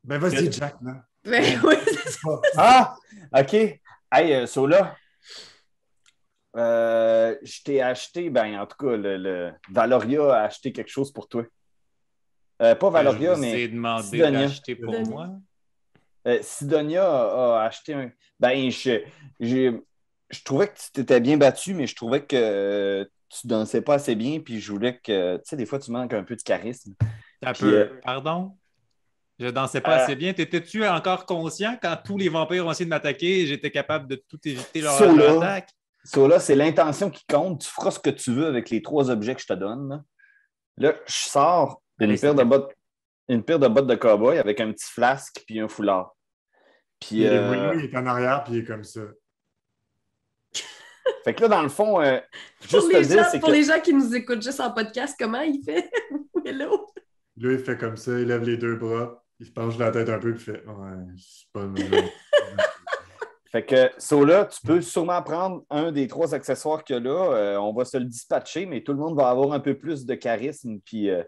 ben vas-y, Jack, non. Ben oui, ah! ah, OK. Hey, euh, Sola, euh, je t'ai acheté, ben, en tout cas, le, Valoria a acheté quelque chose pour toi. Euh, pas ben, Valoria, mais. Sidonia demandé acheté pour moi. Euh, Sidonia a, acheté un. Ben, je, trouvais que tu t'étais bien battu, mais je trouvais que tu dansais pas assez bien, puis je voulais que. Tu sais, des fois, tu manques un peu de charisme. Un peu. Pardon? Je dansais pas assez bien. T'étais-tu encore conscient quand tous les vampires ont essayé de m'attaquer et j'étais capable de tout éviter leur attaque? So là, c'est l'intention qui compte. Tu feras ce que tu veux avec les trois objets que je te donne. Là, je sors une paire de bottes, une de cow de cowboy avec un petit flasque puis un foulard. Puis, euh... il est en arrière puis il est comme ça. Fait que là, dans le fond, euh, pour, les, gens, pour les gens qui nous écoutent juste en podcast, comment il fait? Hello! Lui, il fait comme ça, il lève les deux bras, il se penche la tête un peu, et il fait Ouais, c'est pas le Fait que ça, là, tu peux sûrement prendre un des trois accessoires que là. Euh, on va se le dispatcher, mais tout le monde va avoir un peu plus de charisme. Puis, euh,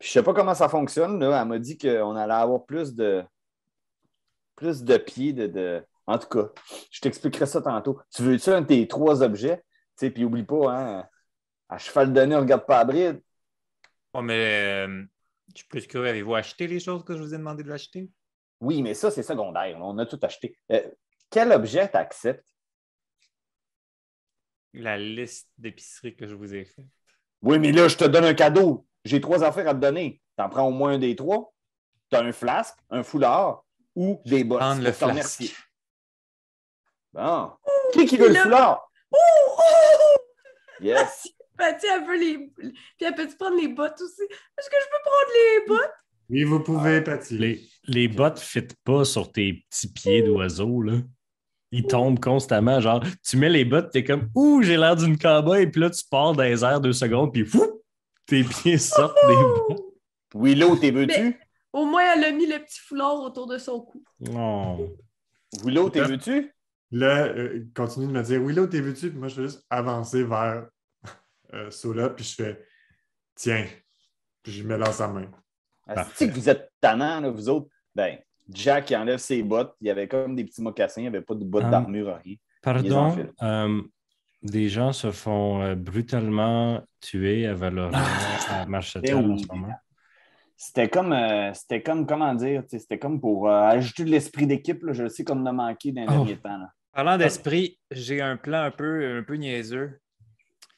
je ne sais pas comment ça fonctionne. Là. Elle m'a dit qu'on allait avoir plus de plus de pieds de, En tout cas, je t'expliquerai ça tantôt. Tu veux-tu un de tes trois objets? sais, puis oublie pas, hein, à cheval de on regarde pas à bride. Oh, mais euh, je Avez-vous acheté les choses que je vous ai demandé de l'acheter? Oui, mais ça, c'est secondaire. On a tout acheté quel objet tu La liste d'épicerie que je vous ai faite. Oui, mais là, je te donne un cadeau. J'ai trois affaires à te donner. T'en prends au moins un des trois. Tu as un flasque, un foulard ou des bottes. Prendre le flasque. Bon. qui qui veut le, foulard? Yes. elle veut les. Puis elle peut-tu prendre les bottes aussi? Est-ce que je peux prendre les bottes? Oui, vous pouvez, ah. Les, bottes ne fitent pas sur tes petits pieds d'oiseau, là il tombe constamment. Genre, tu mets les bottes, t'es comme Ouh, j'ai l'air d'une cowboy, puis là, tu pars dans les airs deux secondes, puis fou, tes pieds sortent des bottes. Willow, t'es veux-tu? Au moins, elle a mis le petit foulard autour de son cou. Non. Willow, t'es veux-tu? Là, il euh, continue de me dire Willow, t'es veux-tu? Puis moi, je fais juste avancer vers euh, Sola, puis je fais Tiens. Puis je mets dans sa main. cest tu que vous êtes tannant, là, vous autres. Ben, Jack, il enlève ses bottes. Il y avait comme des petits mocassins. Il n'y avait pas de bottes d'armurerie. Euh, d'armure, Pardon, euh, des gens se font euh, brutalement tuer à Valorant, ah. à eh en ce moment. C'était comme, c'était comme, comment dire, c'était comme pour ajouter de l'esprit d'équipe. Je je sais comme de manquer manqué dans les oh. temps. Parlant d'esprit, j'ai un plan un peu, un niaiseux.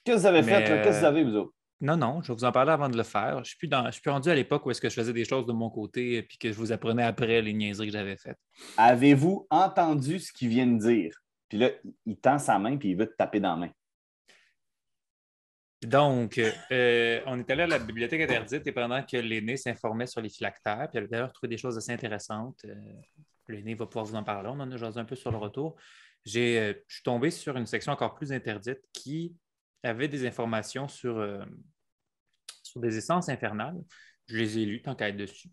Qu'est-ce que vous avez fait? Qu'est-ce que vous avez, vous autres? non, non, je vais vous en parler avant de le faire. Je suis, plus rendu à l'époque où est-ce que je faisais des choses de mon côté et euh, que je vous apprenais après les niaiseries que j'avais faites. Avez-vous entendu ce qu'il vient de dire? Puis là, il tend sa main puis il veut te taper dans la main. Donc, euh, euh, on était allé à la bibliothèque interdite et pendant que l'aîné s'informait sur les phylactères, puis elle avait d'ailleurs trouvé des choses assez intéressantes. l'aîné va pouvoir vous en parler. On en a jasé un peu sur le retour. J'ai, je suis tombé sur une section encore plus interdite qui avait des informations sur sur des essences infernales. Je les ai lues, tant qu'à être dessus.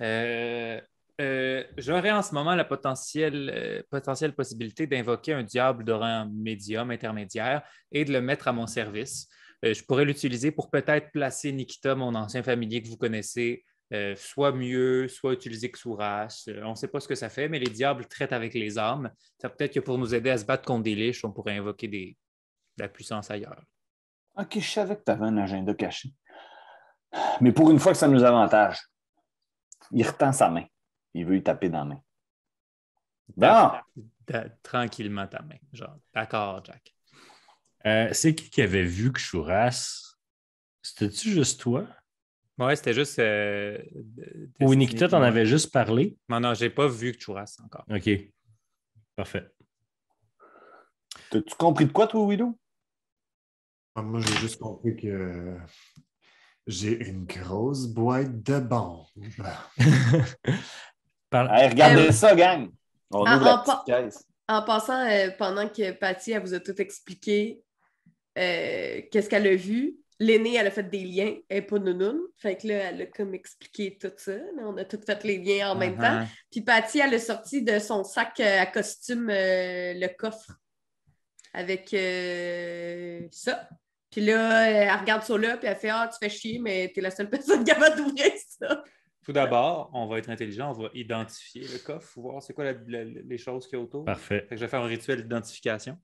Euh, euh, j'aurais en ce moment la euh, potentielle, possibilité d'invoquer un diable de rang médium intermédiaire et de le mettre à mon service. je pourrais l'utiliser pour peut-être placer Nikita, mon ancien familier que vous connaissez, soit mieux, soit utiliser Xouras. on ne sait pas ce que ça fait, mais les diables traitent avec les armes. Ça peut-être que pour nous aider à se battre contre des liches, on pourrait invoquer des... de la puissance ailleurs. Ok, je savais que tu avais un agenda caché. Mais pour une fois que ça nous avantage, il retend sa main. Il veut y taper dans la main. Bon! Tranquillement ta main. Genre, d'accord, Jack. Euh, c'est qui qui avait vu que Chouras? C'était-tu juste toi? Oui, c'était juste. Euh, Ou Nikita, t'en avais juste parlé? Non, non, j'ai pas vu que Chouras encore. OK. Parfait. T'as-tu compris de quoi, toi, Widow? Ah, moi, j'ai juste compris que j'ai une grosse boîte de bombes. regardez euh, ça, gang! On en, ouvre caisse. En passant, euh, pendant que Patty, vous a tout expliqué euh, qu'est-ce qu'elle a vu, l'aînée, elle a fait des liens, elle Fait que elle a comme expliqué tout ça. On a tout fait les liens en même temps. Uh-huh. Puis Patty, elle a sorti de son sac à costume le coffre avec ça. Puis là, elle regarde ça là, puis elle fait Ah, tu fais chier, mais t'es la seule personne qui va d'ouvrir ça. Tout d'abord, on va être intelligent, on va identifier le coffre, voir c'est quoi les choses qu'il y a autour. Parfait. Fait que je vais faire un rituel d'identification.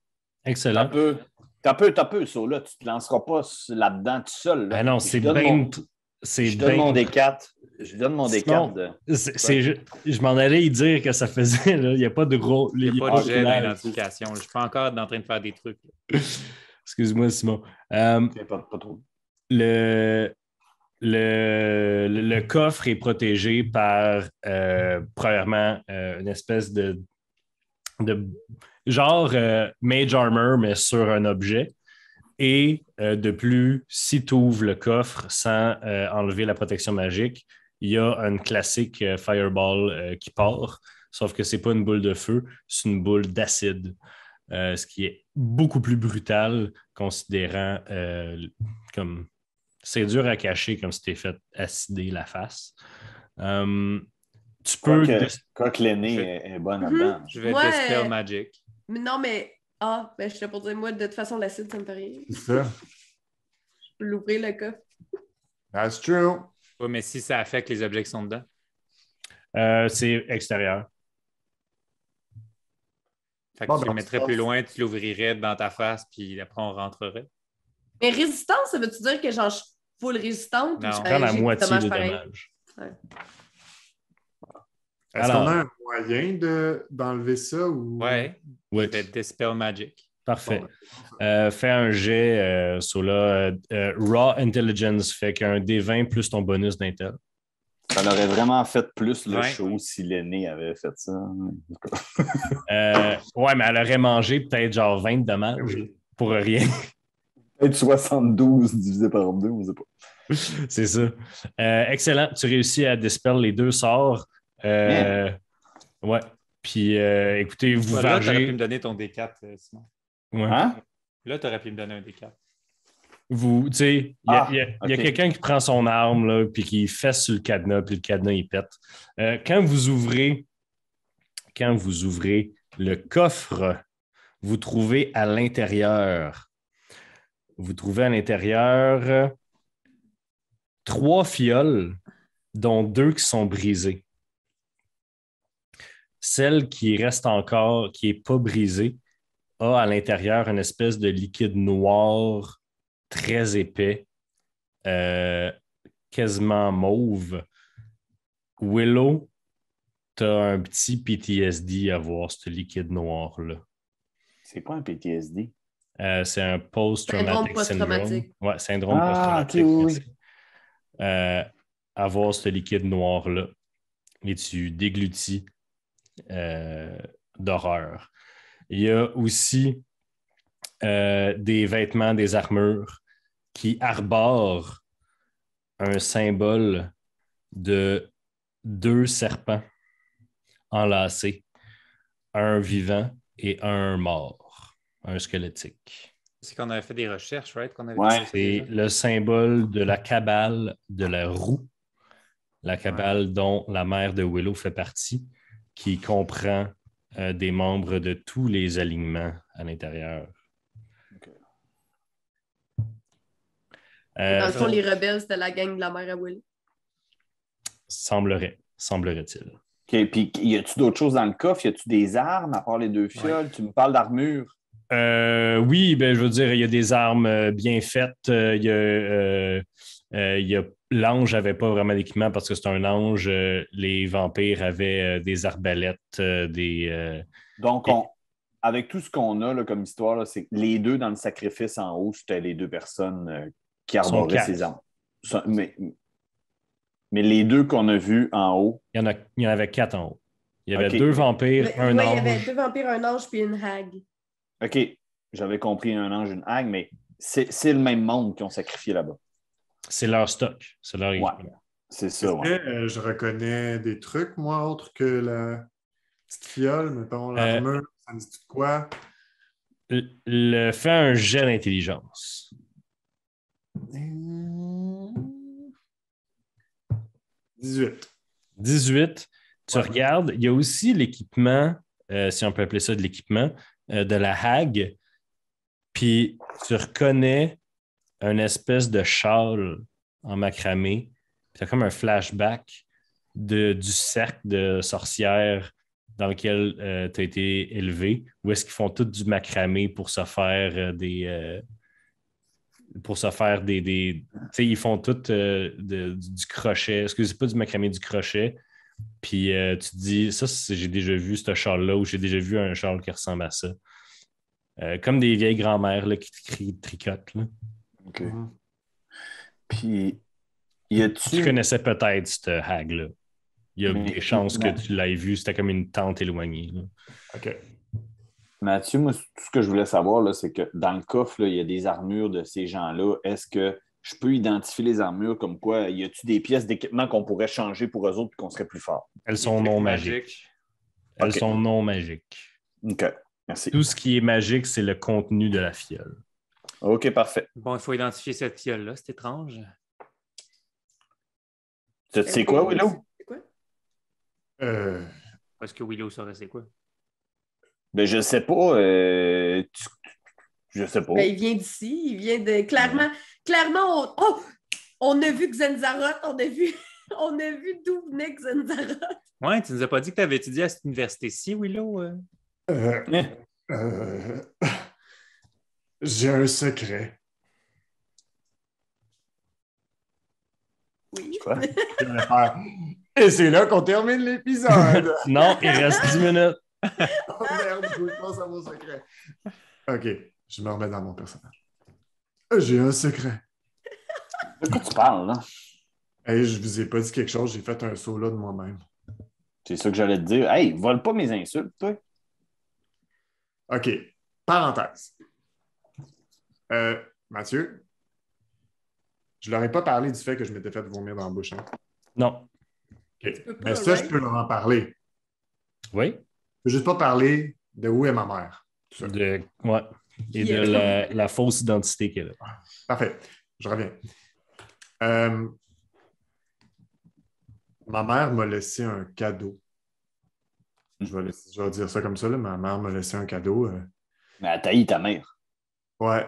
Excellent. T'as peu, t'as peu, t'as ça, là. Tu te lanceras pas là-dedans tout seul. Ben non, c'est bien. je, donne mon D4. je donne mon D4. C'est Je, m'en allais y dire que ça faisait. Là. Il n'y a pas de gros. Il n'y a, pas de d'identification. Je suis pas encore en train de faire des trucs. Excuse-moi, Simon. Euh, le, coffre est protégé par, euh, premièrement, euh, une espèce de, genre mage armor, mais sur un objet. Et de plus, si tu ouvres le coffre sans enlever la protection magique, il y a un classique fireball qui part, sauf que c'est pas une boule de feu, c'est une boule d'acide. Euh, ce qui est beaucoup plus brutal, considérant euh, comme c'est dur à cacher comme si t'es fait acider la face. Euh, tu peux. Quoique l'aîné est, bonne mm Je vais tester le Magic. non, mais. Ah, ben, je suis pour dire, moi, de toute façon, l'acide, ça me fait C'est ça. Je peux l'ouvrir le coffre. That's true. Oui, mais si ça affecte les objets qui sont dedans? c'est extérieur tu le mettrais plus loin, tu l'ouvrirais dans ta face, puis après on rentrerait. Mais résistance, ça veut-tu dire que genre je le full résistante? Non, la moitié du dommage. Est-ce qu'on a un moyen d'enlever ça ou. Ouais. c'est Dispel Magic. Parfait. Ben, euh, fais un jet euh, sur euh, euh, Raw Intelligence. Fait qu'un D20 plus ton bonus d'intel. Elle aurait vraiment fait plus le show si l'aîné avait fait ça. Hein, euh, ouais, mais elle aurait mangé peut-être genre 20 dommages ben pour rien. Peut-être 72 divisé par 2, on ne sait pas. C'est ça. Euh, excellent. Tu réussis à dispel les deux sorts. Euh, Ouais. Puis euh, écoutez, vous voilà, Là, Tu aurais pu me donner ton D4, euh, Simon. Ouais. Hein? Là, tu aurais pu me donner un D4. Vous, tu sais, il y a, ah, quelqu'un qui prend son arme, là, puis qui fesse sur le cadenas, puis le cadenas, il pète. Euh, quand vous ouvrez, quand vous ouvrez le coffre, vous trouvez à l'intérieur, vous trouvez à l'intérieur trois fioles, dont deux qui sont brisées. Celle qui reste encore, qui n'est pas brisée, a à l'intérieur une espèce de liquide noir très épais, euh, quasiment mauve. Willow, tu as un petit PTSD à voir ce liquide noir-là. C'est quoi un PTSD? Euh, c'est un post traumatique syndrome. Ouais, syndrome ah, post-traumatique. Oui. Euh, à avoir ce liquide noir-là et tu déglutis d'horreur. Il y a aussi des vêtements, des armures qui arbore un symbole de deux serpents enlacés, un vivant et un mort, un squelettique. C'est qu'on avait fait des recherches, right? c'est le symbole de la cabale de la roue, la cabale dont la mère de Willow fait partie, qui comprend euh, des membres de tous les alignements à l'intérieur Euh, dans le fond, les rebelles, c'était la gang de la mère à Will. Semblerait, semblerait-il. OK, puis y a-tu d'autres choses dans le coffre? Y a-tu des armes à part les deux fioles? Tu me parles d'armure. Euh, oui, ben, je veux dire, il y a des armes euh, bien faites. L'ange n'avait pas vraiment d'équipement parce que c'est un ange. les vampires avaient des arbalètes, des. Donc, on, avec tout ce qu'on a là, comme histoire, c'est les deux dans le sacrifice en haut, c'était les deux personnes qui arborait ses armes. mais, les deux qu'on a vus en haut. Il y en, avait quatre en haut. Il y avait deux vampires, un ange. Il y avait deux vampires, un ange, puis une hague. OK. J'avais compris un ange, une hague, mais c'est le même monde qui ont sacrifié là-bas. C'est leur stock. C'est leur ouais. C'est ça. Euh, je reconnais des trucs, moi, autre que la petite fiole, mettons, euh, l'armure, ça me dit quoi? Le, le fait un jet d'intelligence. 18. 18. Tu regardes, il y a aussi l'équipement, euh, si on peut appeler ça de l'équipement, euh, de la Hague. Puis tu reconnais un espèce de châle en macramé. C'est comme un flashback de, du cercle de sorcières dans lequel euh, tu as été élevé, où est-ce qu'ils font tout du macramé pour se faire des, pour se faire des. des tu sais, ils font tout euh, de, du crochet, excusez pas du macramé, du crochet. Puis euh, tu te dis, ça, j'ai déjà vu ce châle-là ou j'ai déjà vu un châle qui ressemble à ça. Euh, comme des vieilles grand-mères qui crient, tricotent. OK. Mm-hmm. Puis, tu Tu connaissais peut-être ce hag-là. Il y a des chances que tu l'aies vu. C'était comme une tente éloignée. OK. Mathieu, moi, tout ce que je voulais savoir, c'est que dans le coffre, il y a des armures de ces gens-là. Est-ce que je peux identifier les armures comme quoi y a tu des pièces d'équipement qu'on pourrait changer pour eux autres et qu'on serait plus fort? Elles sont non magiques. Elles sont non magiques. OK. Merci. Tout ce qui est magique, c'est le contenu de la fiole. OK, parfait. Bon, il faut identifier cette fiole-là. C'est étrange. C'est quoi, Willow? C'est quoi? Est-ce euh. que Willow saurait c'est quoi? mais ben, je sais pas. Euh, je sais pas. Ben, il vient d'ici, il vient de. Clairement, clairement, oh! on, a vu Xenzarot, on a vu. on a vu d'où venait Xenzarot. Oui, tu ne nous as pas dit que tu avais étudié à cette université-ci, Willow? Euh? Euh, hein? euh, j'ai un secret. Oui. Et c'est là qu'on termine l'épisode. non, il reste 10 minutes. oh merde, je mon secret. OK, je me remets dans mon personnage. Euh, j'ai un secret. De quoi tu parles, là? je vous ai pas dit quelque chose, j'ai fait un saut là de moi-même. C'est ça que j'allais te dire. Hey, vole pas mes insultes, toi. OK, parenthèse. Euh, Mathieu, je leur ai pas parlé du fait que je m'étais fait vomir dans la bouche. Hein? Non. Mais ça, je peux leur en parler. Oui ne juste pas parler de où est ma mère. De, ouais. Et de la, fausse identité qu'elle a. Ah, parfait. Je reviens. Euh, ma mère m'a laissé un cadeau. Je vais, dire ça comme ça. Ma mère m'a laissé un cadeau. Euh. Mais elle ta mère. Ouais.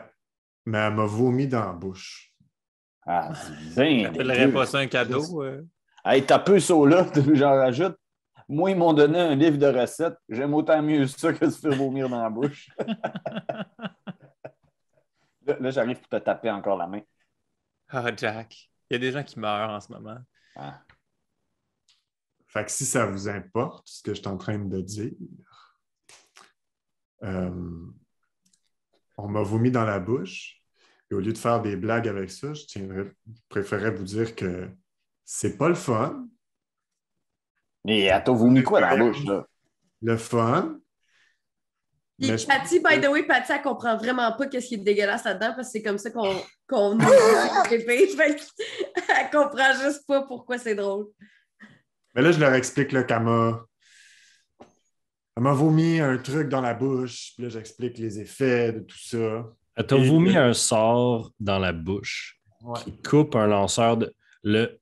Mais elle m'a vomi dans la bouche. Ah, c'est bien. Tu pas ça un cadeau? elle euh? Hey, t'as peu ça là, j'en rajoute. Moi, ils m'ont donné un livre de recettes. J'aime autant mieux ça que se faire vomir dans la bouche. là, j'arrive pour te taper encore la main. Ah, Jack, il y a des gens qui meurent en ce moment. Ah. Fait que si ça vous importe ce que je suis en train de dire, euh, on m'a vomi dans la bouche. Et au lieu de faire des blagues avec ça, je, tiendrais, vous dire que c'est pas le fun. Mais elle t'a vomi quoi dans la bouche, là? Le fun. Et Patty, by the way, Patty, elle comprend vraiment pas qu'est-ce qui est dégueulasse là-dedans parce que c'est comme ça qu'on qu'on Elle comprend juste pas pourquoi c'est drôle. Mais là, je leur explique le qu'elle m'a. Elle m'a vomi un truc dans la bouche, puis là, j'explique les effets de tout ça. Elle t'a vomi un sort dans la bouche qui coupe un lanceur de. Le,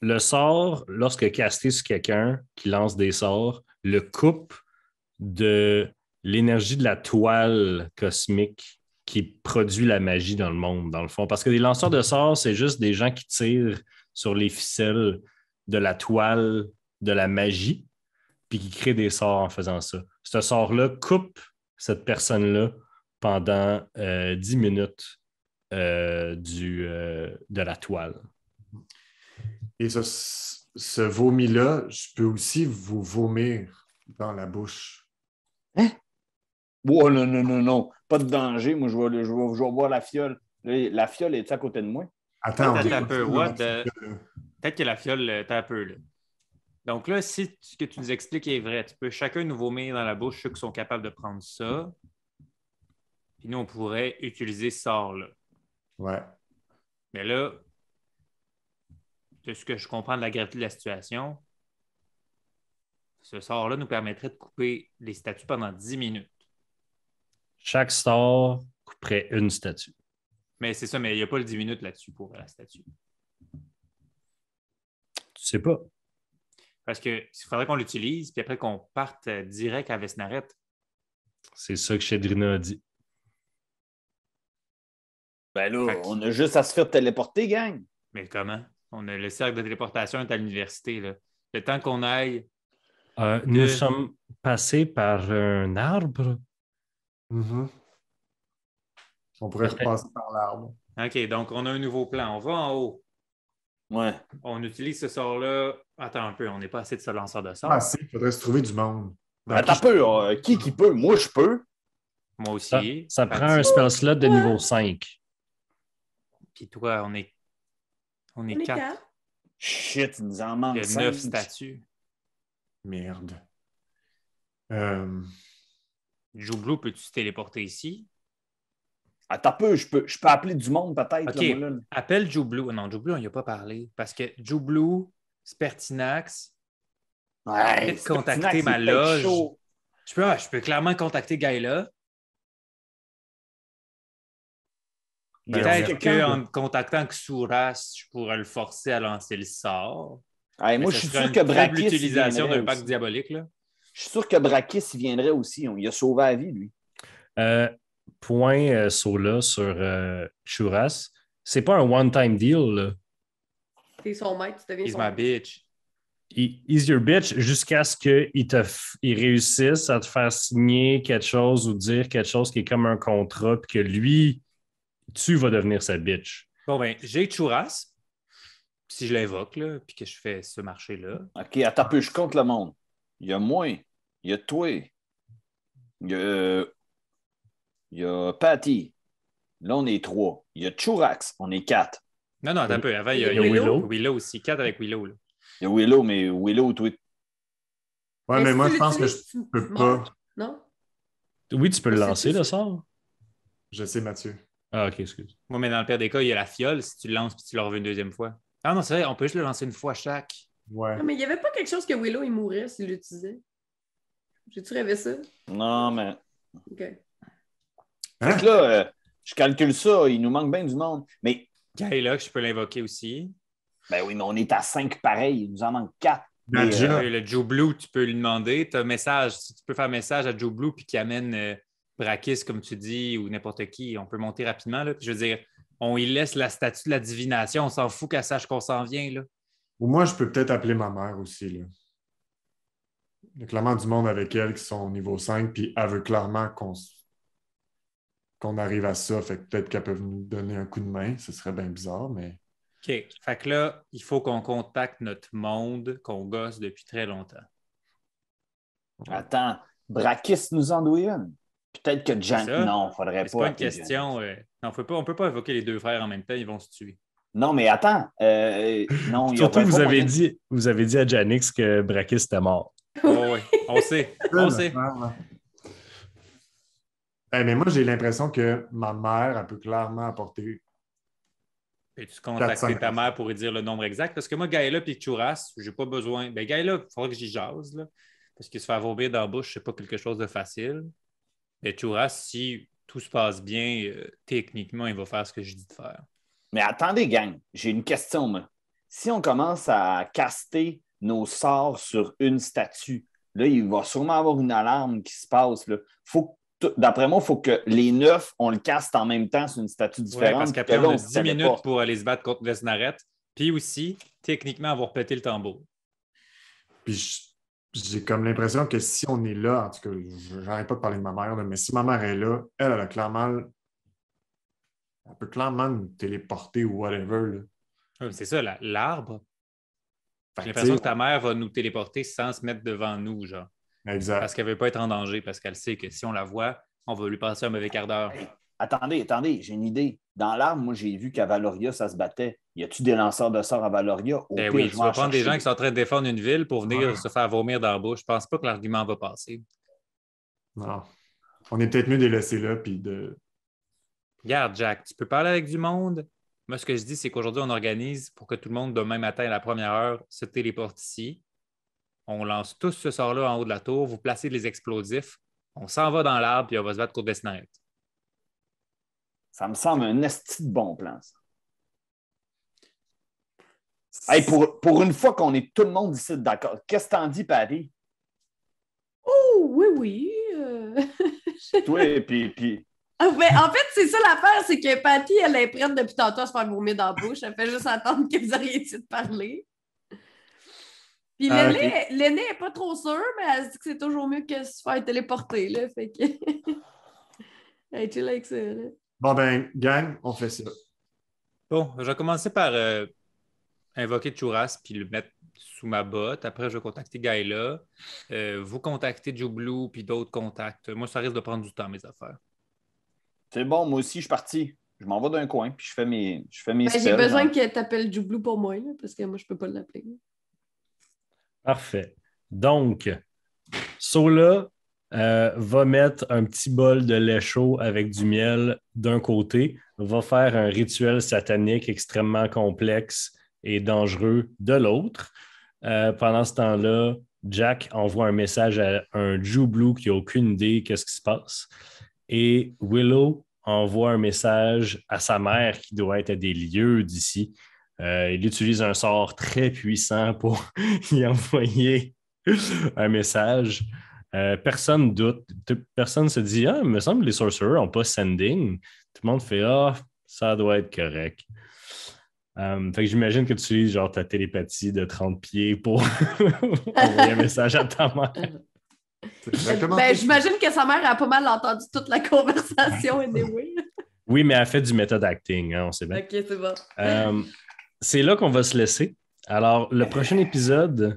le sort, lorsque casté sur quelqu'un qui lance des sorts, le coupe de l'énergie de la toile cosmique qui produit la magie dans le monde, dans le fond. Parce que les lanceurs de sorts, c'est juste des gens qui tirent sur les ficelles de la toile de la magie, puis qui créent des sorts en faisant ça. Ce sort-là coupe cette personne-là pendant 10 euh, minutes euh, euh, de la toile. Et ce, vomi-là, je peux aussi vous vomir dans la bouche. Hein? Oh non, non, non, non. Pas de danger. Moi, je vais, je la fiole. La fiole est à côté de moi. Attends, Peut-être Peut-être que la fiole, est euh, un peu. Là. Donc là, si ce que tu nous expliques est vrai, tu peux chacun nous vomir dans la bouche ceux qui sont capables de prendre ça. Puis nous, on pourrait utiliser ça là Ouais. Mais là, de ce que je comprends de la gravité de la situation, ce sort-là nous permettrait de couper les statues pendant 10 minutes. Chaque sort couperait une statue. Mais c'est ça, mais il n'y a pas le 10 minutes là-dessus pour la statue. Tu sais pas. Parce qu'il faudrait qu'on l'utilise, puis après qu'on parte euh, direct à Vesnaret. C'est ça que Chedrina a dit. Ben là, on a juste à se faire téléporter, gang. Mais comment? On a le cercle de téléportation est à l'université. Le temps qu'on aille. Euh, nous sommes passés par un arbre. Mm-hmm. On pourrait repasser par l'arbre. OK, donc on a un nouveau plan. On va en haut. On utilise ce sort-là. Attends un peu, on n'est pas assez de ce lanceur de sort. Ah, il faudrait se trouver du monde. Attends peu, euh, qui qui peut? Moi, je peux. Moi aussi. Ça, prend un spell slot de niveau 5. Puis toi, on est on est, quatre. Shit, il nous en manque. y a neuf statues. Merde. Euh... Joublou, peux-tu te téléporter ici? Attends peu, je peux, je peux appeler du monde peut-être. Appelle Joublou. Non, Joublou, on n'y a pas parlé. Parce que Joublou, Spertinax, ouais, peut contacter ma loge. Je peux, ah, je peux clairement contacter Gaïla. Ben, Peut-être qu'en contactant Xuras, je pourrais le forcer à lancer le sort. moi, je suis sûr que Brakis. d'un pack diabolique. Je suis sûr que Braquis viendrait aussi. Il a sauvé la vie, lui. Euh, point euh, Sola sur euh, C'est pas un one-time deal. C'est son maître, tu deviens He's my bitch. He's your bitch jusqu'à ce qu'il il réussisse à te faire signer quelque chose ou dire quelque chose qui est comme un contrat, puis que lui, tu vas devenir sa bitch. Bon, ben, j'ai churas si je l'invoque, là, puis que je fais ce marché-là. OK, à ta peu, je compte le monde. Il y a moi, il y a toi, il y a, il y a Patty. Là, on est trois. Il y a Chourax, on est quatre. Non, non, attends un peu. Avant, il y a, Willow. aussi, quatre avec Willow. Il y a Willow, mais Willow, toi. Ouais, mais moi, je pense que je peux pas. Non? Oui, tu peux le lancer, le sort. Je sais, Mathieu. Ah, ok, excuse. Moi, mais dans le père des cas, il y a la fiole. Si tu le lances puis tu le revues une deuxième fois. Ah non, c'est vrai, on peut juste le lancer une fois chaque. Ouais. mais il n'y avait pas quelque chose que Willow, il mourrait s'il l'utilisait. J'ai-tu rêvé ça? Non, mais. OK. là, euh, je calcule ça, il nous manque bien du monde. Mais. que je peux l'invoquer aussi. Ben oui, mais on est à cinq pareils. il nous en manque quatre euh, le Joe Blue, tu peux lui demander. Tu un message, tu peux faire un message à Joe Blue puis qui amène. Euh, Brakis, comme tu dis, ou n'importe qui, on peut monter rapidement. Là. je veux dire, on y laisse la statue de la divination, on s'en fout qu'elle sache qu'on s'en vient. Là. Ou moi, je peux peut-être appeler ma mère aussi. Là. Il y a clairement du monde avec elle qui sont au niveau 5, puis elle veut clairement qu'on qu'on arrive à ça. Fait que peut-être qu'elle peut nous donner un coup de main. Ce serait bien bizarre, mais. OK. Fait que là, il faut qu'on contacte notre monde qu'on gosse depuis très longtemps. Attends, Brakis nous en douille une. Peut-être que Non, Non, faudrait pas. C'est pas une question. Euh, on ne on peut pas évoquer les deux frères en même temps, ils vont se tuer. Non, mais attends. Euh, euh, Surtout, vous avez, dit, vous avez dit à Janix que Brakis était mort. Oh, oui, on sait. on sait. Eh, mais moi, j'ai l'impression que ma mère, a pu clairement apporter. Et tu contacter ta mère pour lui dire le nombre exact? Parce que moi, Gaëla et je n'ai pas besoin. Ben, Gaëla, il faudra que j'y jase, parce qu'il se fait vomir dans la bouche, n'est pas quelque chose de facile. Mais Chouras, si tout se passe bien, euh, techniquement, il va faire ce que je dis de faire. Mais attendez, gang, j'ai une question. Moi. Si on commence à caster nos sorts sur une statue, là, il va sûrement avoir une alarme qui se passe. Là. Faut D'après moi, il faut que les neuf, on le caste en même temps sur une statue différente. parce qu'après, on a 10 minutes pour aller se battre contre Vesnaret. Puis aussi, techniquement, avoir pété le tambour. Puis je j'ai comme l'impression que si on est là, en tout cas, j'arrête pas de parler de ma mère, mais si ma mère est là, elle, elle a clairement. Elle peut clairement nous téléporter ou whatever. C'est ça, l'arbre. j'ai l'impression que ta mère va nous téléporter sans se mettre devant nous, genre. Exact. Parce qu'elle ne veut pas être en danger, parce qu'elle sait que si on la voit, on va lui passer un mauvais quart d'heure. Attendez, attendez, j'ai une idée. Dans l'arbre, moi, j'ai vu qu'à Valoria, ça se battait. Y a-tu des lanceurs de sorts à Valoria? ben oui, je tu prendre des gens qui sont en train de défendre une ville pour venir se faire vomir dans la bouche. Je pense pas que l'argument va passer. Non. On est peut-être mieux de les laisser là, puis de. Regarde, Jack, tu peux parler avec du monde. Moi, ce que je dis, c'est qu'aujourd'hui, on organise pour que tout le monde, demain matin, à la première heure, se téléporte ici. On lance tous ce sort-là en haut de la tour. Vous placez les explosifs. On s'en va dans l'arbre, puis on va se battre contre des ça me semble un esti de bon plan, ça. pour, pour, une fois qu'on est tout le monde ici d'accord, qu'est-ce que t'en dis, Paris? Oh, oui, oui. Euh. Toi, oui, puis, puis... Ah, en fait, c'est ça l'affaire, c'est que Patty, elle est depuis tantôt à se faire vomir dans la bouche. Elle fait juste attendre que vous arrêtiez de parler. Puis ah, l'aînée n'est pas trop sûre, mais elle se dit que c'est toujours mieux que se faire téléporter. Là, fait que... elle est chill ça. Là. Bon, ben, gang, on fait ça. Bon, je vais commencer par euh, invoquer Chouras puis le mettre sous ma botte. Après, je vais contacter Gaïla. Euh, vous contactez Djoublou puis d'autres contacts. Moi, ça risque de prendre du temps, mes affaires. C'est bon, moi aussi, je suis parti. Je m'en vais d'un coin puis je fais mes. Je fais ben, J'ai besoin que tu appelles pour moi, parce que moi, je peux pas l'appeler. Parfait. Donc, Sola, euh, va mettre un petit bol de lait chaud avec du miel d'un côté, va faire un rituel satanique extrêmement complexe et dangereux de l'autre. Euh, pendant ce temps-là, Jack envoie un message à un Jew Blue qui n'a aucune idée qu'est-ce qui se passe. Et Willow envoie un message à sa mère qui doit être à des lieux d'ici. Euh, il utilise un sort très puissant pour y envoyer un message. Euh, personne doute. Personne se dit Ah, il me semble que les sorcerers n'ont pas sending. Tout le monde fait Ah, ça doit être correct. Euh, fait que j'imagine que tu utilises genre ta télépathie de 30 pieds pour envoyer un message à ta mère. Ben, j'imagine que sa mère a pas mal entendu toute la conversation oui, mais elle fait du méthode acting, hein, on sait bien. Ok, c'est bon. Euh, c'est là qu'on va se laisser. Alors, le prochain épisode,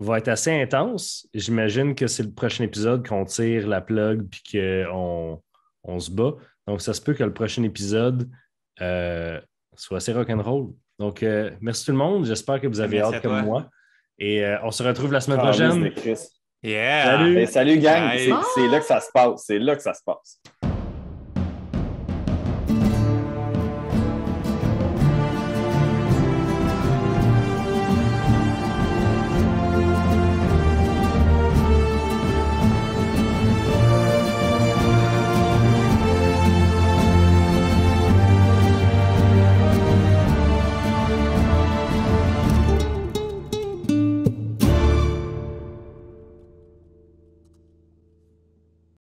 va être assez intense. J'imagine que c'est le prochain épisode qu'on tire la plug puis qu'on on se bat. Donc, ça se peut que le prochain épisode euh, soit assez rock'n'roll. Donc, euh, merci tout le monde. J'espère que vous avez hâte comme moi. Et euh, on se retrouve la semaine ah, prochaine. yeah. salut, ben, gang. C'est là que ça se passe. C'est là que ça se passe.